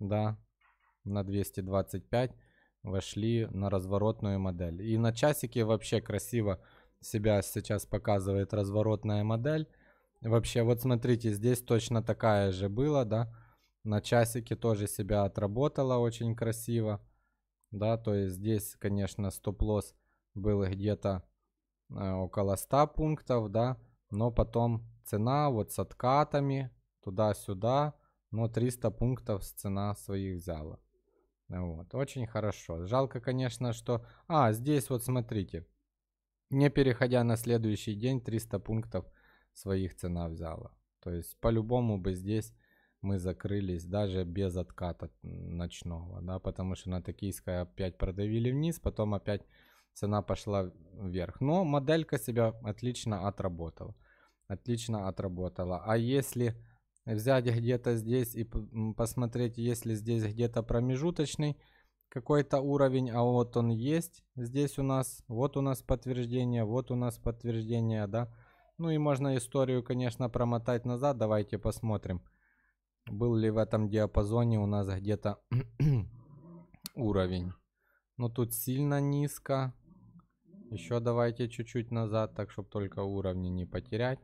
[SPEAKER 1] да, на 225 вошли на разворотную модель. И на часике вообще красиво себя сейчас показывает разворотная модель. Вообще, вот смотрите, здесь точно такая же была, да, на часике тоже себя отработала очень красиво. Да, то есть здесь, конечно, стоп-лосс был где-то э, около 100 пунктов, да. Но потом цена вот с откатами туда-сюда, но 300 пунктов цена своих взяла. Вот, очень хорошо. Жалко, конечно, что... А, здесь вот смотрите. Не переходя на следующий день, 300 пунктов своих цена взяла. То есть, по-любому бы здесь мы закрылись даже без отката ночного, да, потому что на токийской опять продавили вниз, потом опять цена пошла вверх. Но моделька себя отлично отработала. Отлично отработала. А если взять где-то здесь и посмотреть, если здесь где-то промежуточный какой-то уровень, а вот он есть здесь у нас, вот у нас подтверждение, вот у нас подтверждение, да. Ну и можно историю, конечно, промотать назад, давайте посмотрим. Был ли в этом диапазоне у нас где-то уровень? Но ну, тут сильно низко. Еще давайте чуть-чуть назад, так чтобы только уровни не потерять.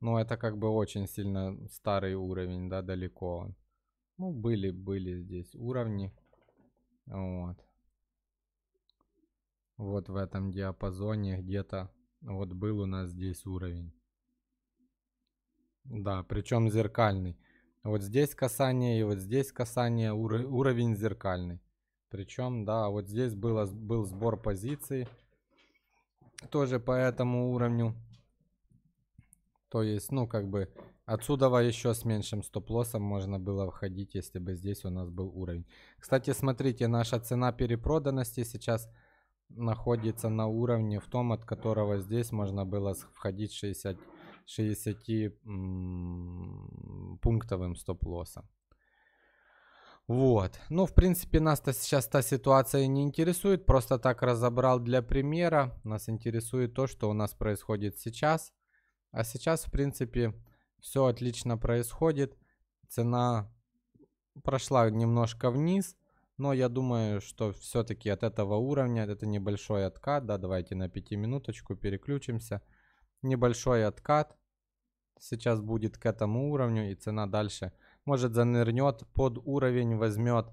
[SPEAKER 1] Но ну, это как бы очень сильно старый уровень, да, далеко он. Ну, были, были здесь уровни. Вот. Вот в этом диапазоне где-то. Вот был у нас здесь уровень. Да, причем зеркальный. Вот здесь касание и вот здесь касание, ур уровень зеркальный. Причем, да, вот здесь было, был сбор позиций тоже по этому уровню. То есть, ну, как бы, отсюда еще с меньшим стоп-лоссом можно было входить, если бы здесь у нас был уровень. Кстати, смотрите, наша цена перепроданности сейчас находится на уровне в том, от которого здесь можно было входить 60 60-пунктовым стоп-лоссом. Вот. Ну, в принципе, нас -то сейчас та ситуация не интересует. Просто так разобрал для примера. Нас интересует то, что у нас происходит сейчас. А сейчас, в принципе, все отлично происходит. Цена прошла немножко вниз. Но я думаю, что все-таки от этого уровня, это небольшой откат, да, давайте на 5 минуточку переключимся небольшой откат сейчас будет к этому уровню, и цена дальше может занырнет под уровень, возьмет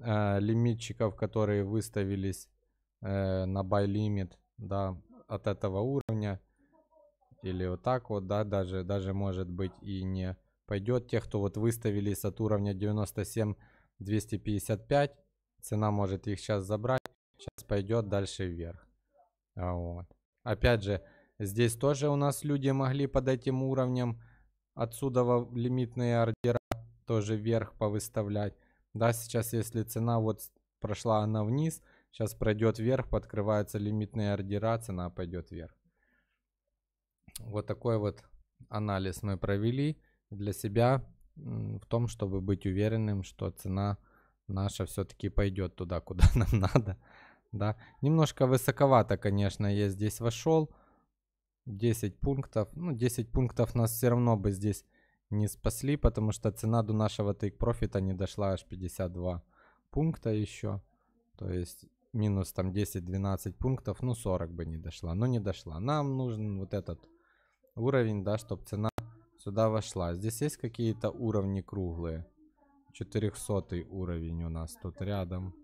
[SPEAKER 1] э, лимитчиков, которые выставились э, на buy limit, да, от этого уровня. Или вот так вот, да, даже, даже может быть и не пойдет. тех кто вот выставились от уровня 97-255, цена может их сейчас забрать. Сейчас пойдет дальше вверх. Вот. Опять же, Здесь тоже у нас люди могли под этим уровнем отсюда лимитные ордера тоже вверх повыставлять. Да, сейчас если цена вот прошла она вниз, сейчас пройдет вверх, подкрываются лимитные ордера, цена пойдет вверх. Вот такой вот анализ мы провели для себя в том, чтобы быть уверенным, что цена наша все-таки пойдет туда, куда нам надо. Да. Немножко высоковато, конечно, я здесь вошел. 10 пунктов. Ну, 10 пунктов нас все равно бы здесь не спасли, потому что цена до нашего take profit не дошла аж 52 пункта еще. То есть минус там 10-12 пунктов, ну 40 бы не дошла, но не дошла. Нам нужен вот этот уровень, да, чтобы цена сюда вошла. Здесь есть какие-то уровни круглые. 400 уровень у нас тут рядом.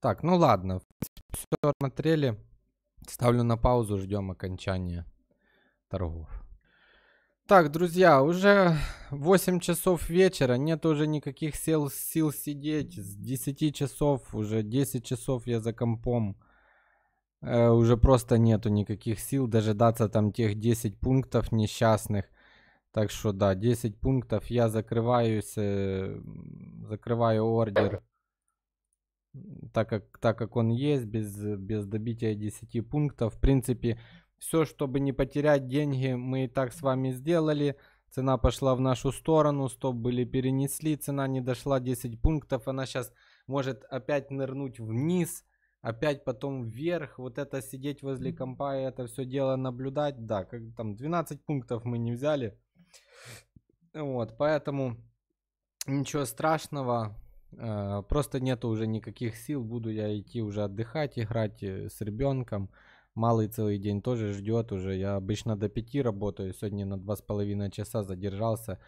[SPEAKER 1] Так, ну ладно, все смотрели. Ставлю на паузу, ждем окончания торгов. Так, друзья, уже 8 часов вечера, нет уже никаких сил, сил сидеть. С 10 часов, уже 10 часов я за компом. Э, уже просто нету никаких сил дожидаться там тех 10 пунктов несчастных. Так что да, 10 пунктов я закрываюсь, э, закрываю ордер так как, так как он есть, без, без добития 10 пунктов. В принципе, все, чтобы не потерять деньги, мы и так с вами сделали. Цена пошла в нашу сторону, стоп были перенесли, цена не дошла 10 пунктов, она сейчас может опять нырнуть вниз, опять потом вверх. Вот это сидеть возле компа и это все дело наблюдать, да, как там 12 пунктов мы не взяли. Вот, поэтому ничего страшного, Э, просто нету уже никаких сил, буду я идти уже отдыхать, играть э, с ребенком. Малый целый день тоже ждет уже. Я обычно до пяти работаю, сегодня на два с половиной часа задержался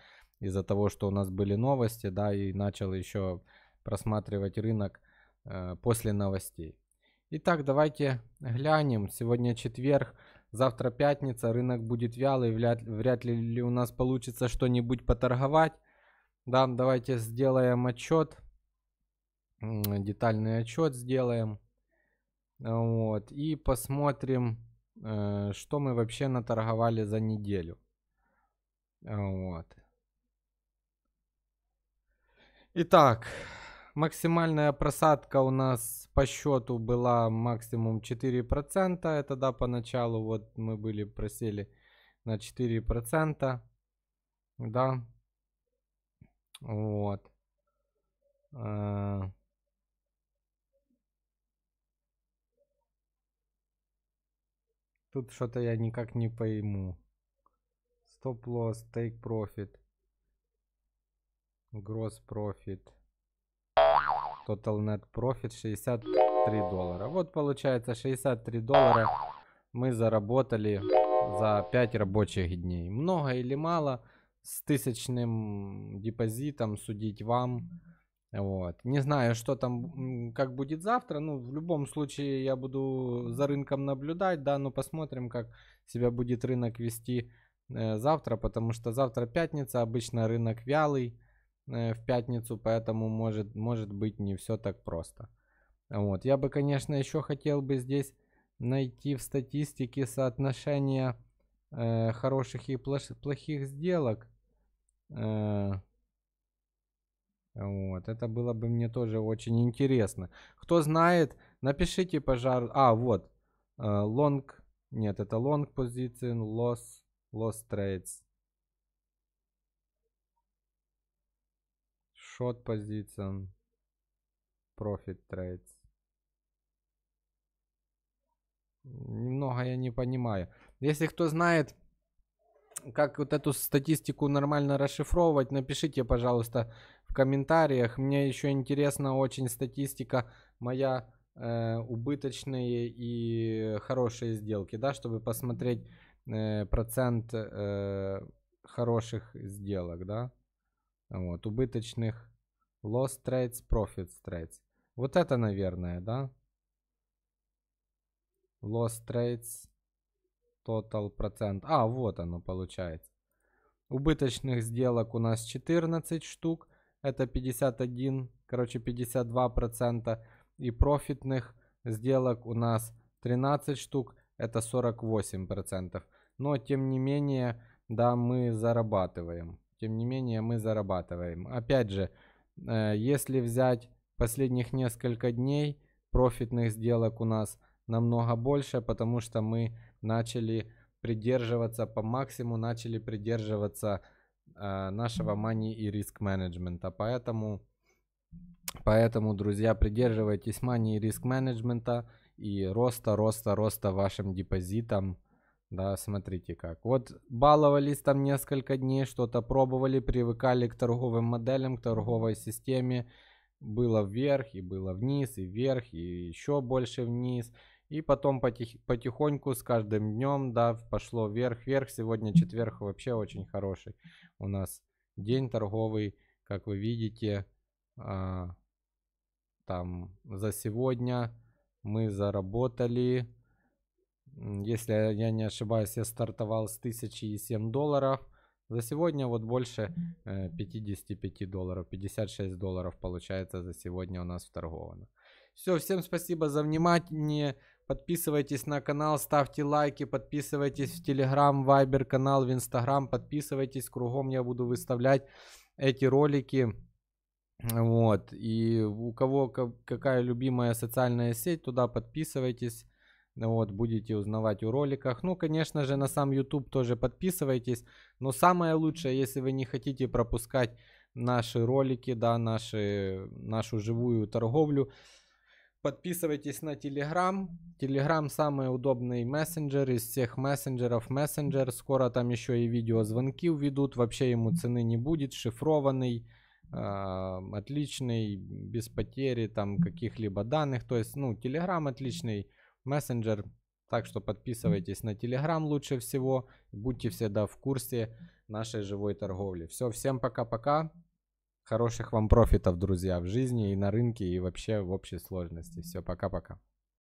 [SPEAKER 1] из-за того, что у нас были новости, да, и начал еще просматривать рынок э, после новостей. Итак, давайте глянем. Сегодня четверг, завтра пятница, рынок будет вялый, вряд, вряд ли у нас получится что-нибудь поторговать. Да, давайте сделаем отчет детальный отчет сделаем. Вот. И посмотрим, э, что мы вообще наторговали за неделю. Вот. Итак, максимальная просадка у нас по счету была максимум 4%. Это да, поначалу вот мы были просели на 4%. Да. Вот. Э, Тут что-то я никак не пойму. Стоп-лосс, тейк-профит. Гросс-профит. Total Net Profit 63 доллара. Вот получается 63 доллара мы заработали за 5 рабочих дней. Много или мало, с тысячным депозитом судить вам. Вот. Не знаю, что там, как будет завтра. Ну, в любом случае, я буду за рынком наблюдать, да, но ну, посмотрим, как себя будет рынок вести э, завтра, потому что завтра пятница, обычно рынок вялый э, в пятницу, поэтому может, может быть не все так просто. Вот. Я бы, конечно, еще хотел бы здесь найти в статистике соотношение э, хороших и плохих сделок. Э, вот, это было бы мне тоже очень интересно. Кто знает, напишите, пожар. А, вот. Long. Э, нет, это лонг position, лос, лос трейдс, шот position, профит трейдс. Немного я не понимаю. Если кто знает, как вот эту статистику нормально расшифровывать, напишите, пожалуйста, в комментариях. Мне еще интересна очень статистика моя э, убыточные и хорошие сделки, да, чтобы посмотреть э, процент э, хороших сделок, да. Вот, убыточных loss trades, profit trades. Вот это, наверное, да. Loss trades, total процент. А, вот оно получается. Убыточных сделок у нас 14 штук это 51, короче 52%. И профитных сделок у нас 13 штук, это 48%. Но тем не менее, да, мы зарабатываем. Тем не менее, мы зарабатываем. Опять же, э, если взять последних несколько дней, профитных сделок у нас намного больше, потому что мы начали придерживаться по максимуму, начали придерживаться а, нашего money и риск менеджмента. Поэтому, поэтому, друзья, придерживайтесь money и риск менеджмента и роста, роста, роста вашим депозитам. Да, смотрите как. Вот баловались там несколько дней, что-то пробовали, привыкали к торговым моделям, к торговой системе. Было вверх и было вниз, и вверх, и еще больше вниз. И потом потих, потихоньку с каждым днем, да, пошло вверх-вверх. Сегодня четверг вообще очень хороший. У нас день торговый, как вы видите, а, там за сегодня мы заработали, если я не ошибаюсь, я стартовал с 1007 долларов. За сегодня вот больше 55 э, долларов, 56 долларов получается за сегодня у нас вторговано. Все, всем спасибо за внимание. Подписывайтесь на канал, ставьте лайки, подписывайтесь в Телеграм, Вайбер канал, в Инстаграм, подписывайтесь. Кругом я буду выставлять эти ролики. Вот. И у кого какая любимая социальная сеть, туда подписывайтесь. Вот, будете узнавать о роликах. Ну, конечно же, на сам YouTube тоже подписывайтесь. Но самое лучшее, если вы не хотите пропускать наши ролики, да, наши, нашу живую торговлю, Подписывайтесь на Telegram. Telegram самый удобный мессенджер из всех мессенджеров. Мессенджер. Скоро там еще и видеозвонки ведут. Вообще ему цены не будет. Шифрованный, э, отличный, без потери там каких-либо данных. То есть, ну, Telegram отличный мессенджер. Так что подписывайтесь на Telegram лучше всего. Будьте всегда в курсе нашей живой торговли. Все, всем пока-пока. Хороших вам профитов, друзья, в жизни и на рынке, и вообще в общей сложности. Все, пока-пока.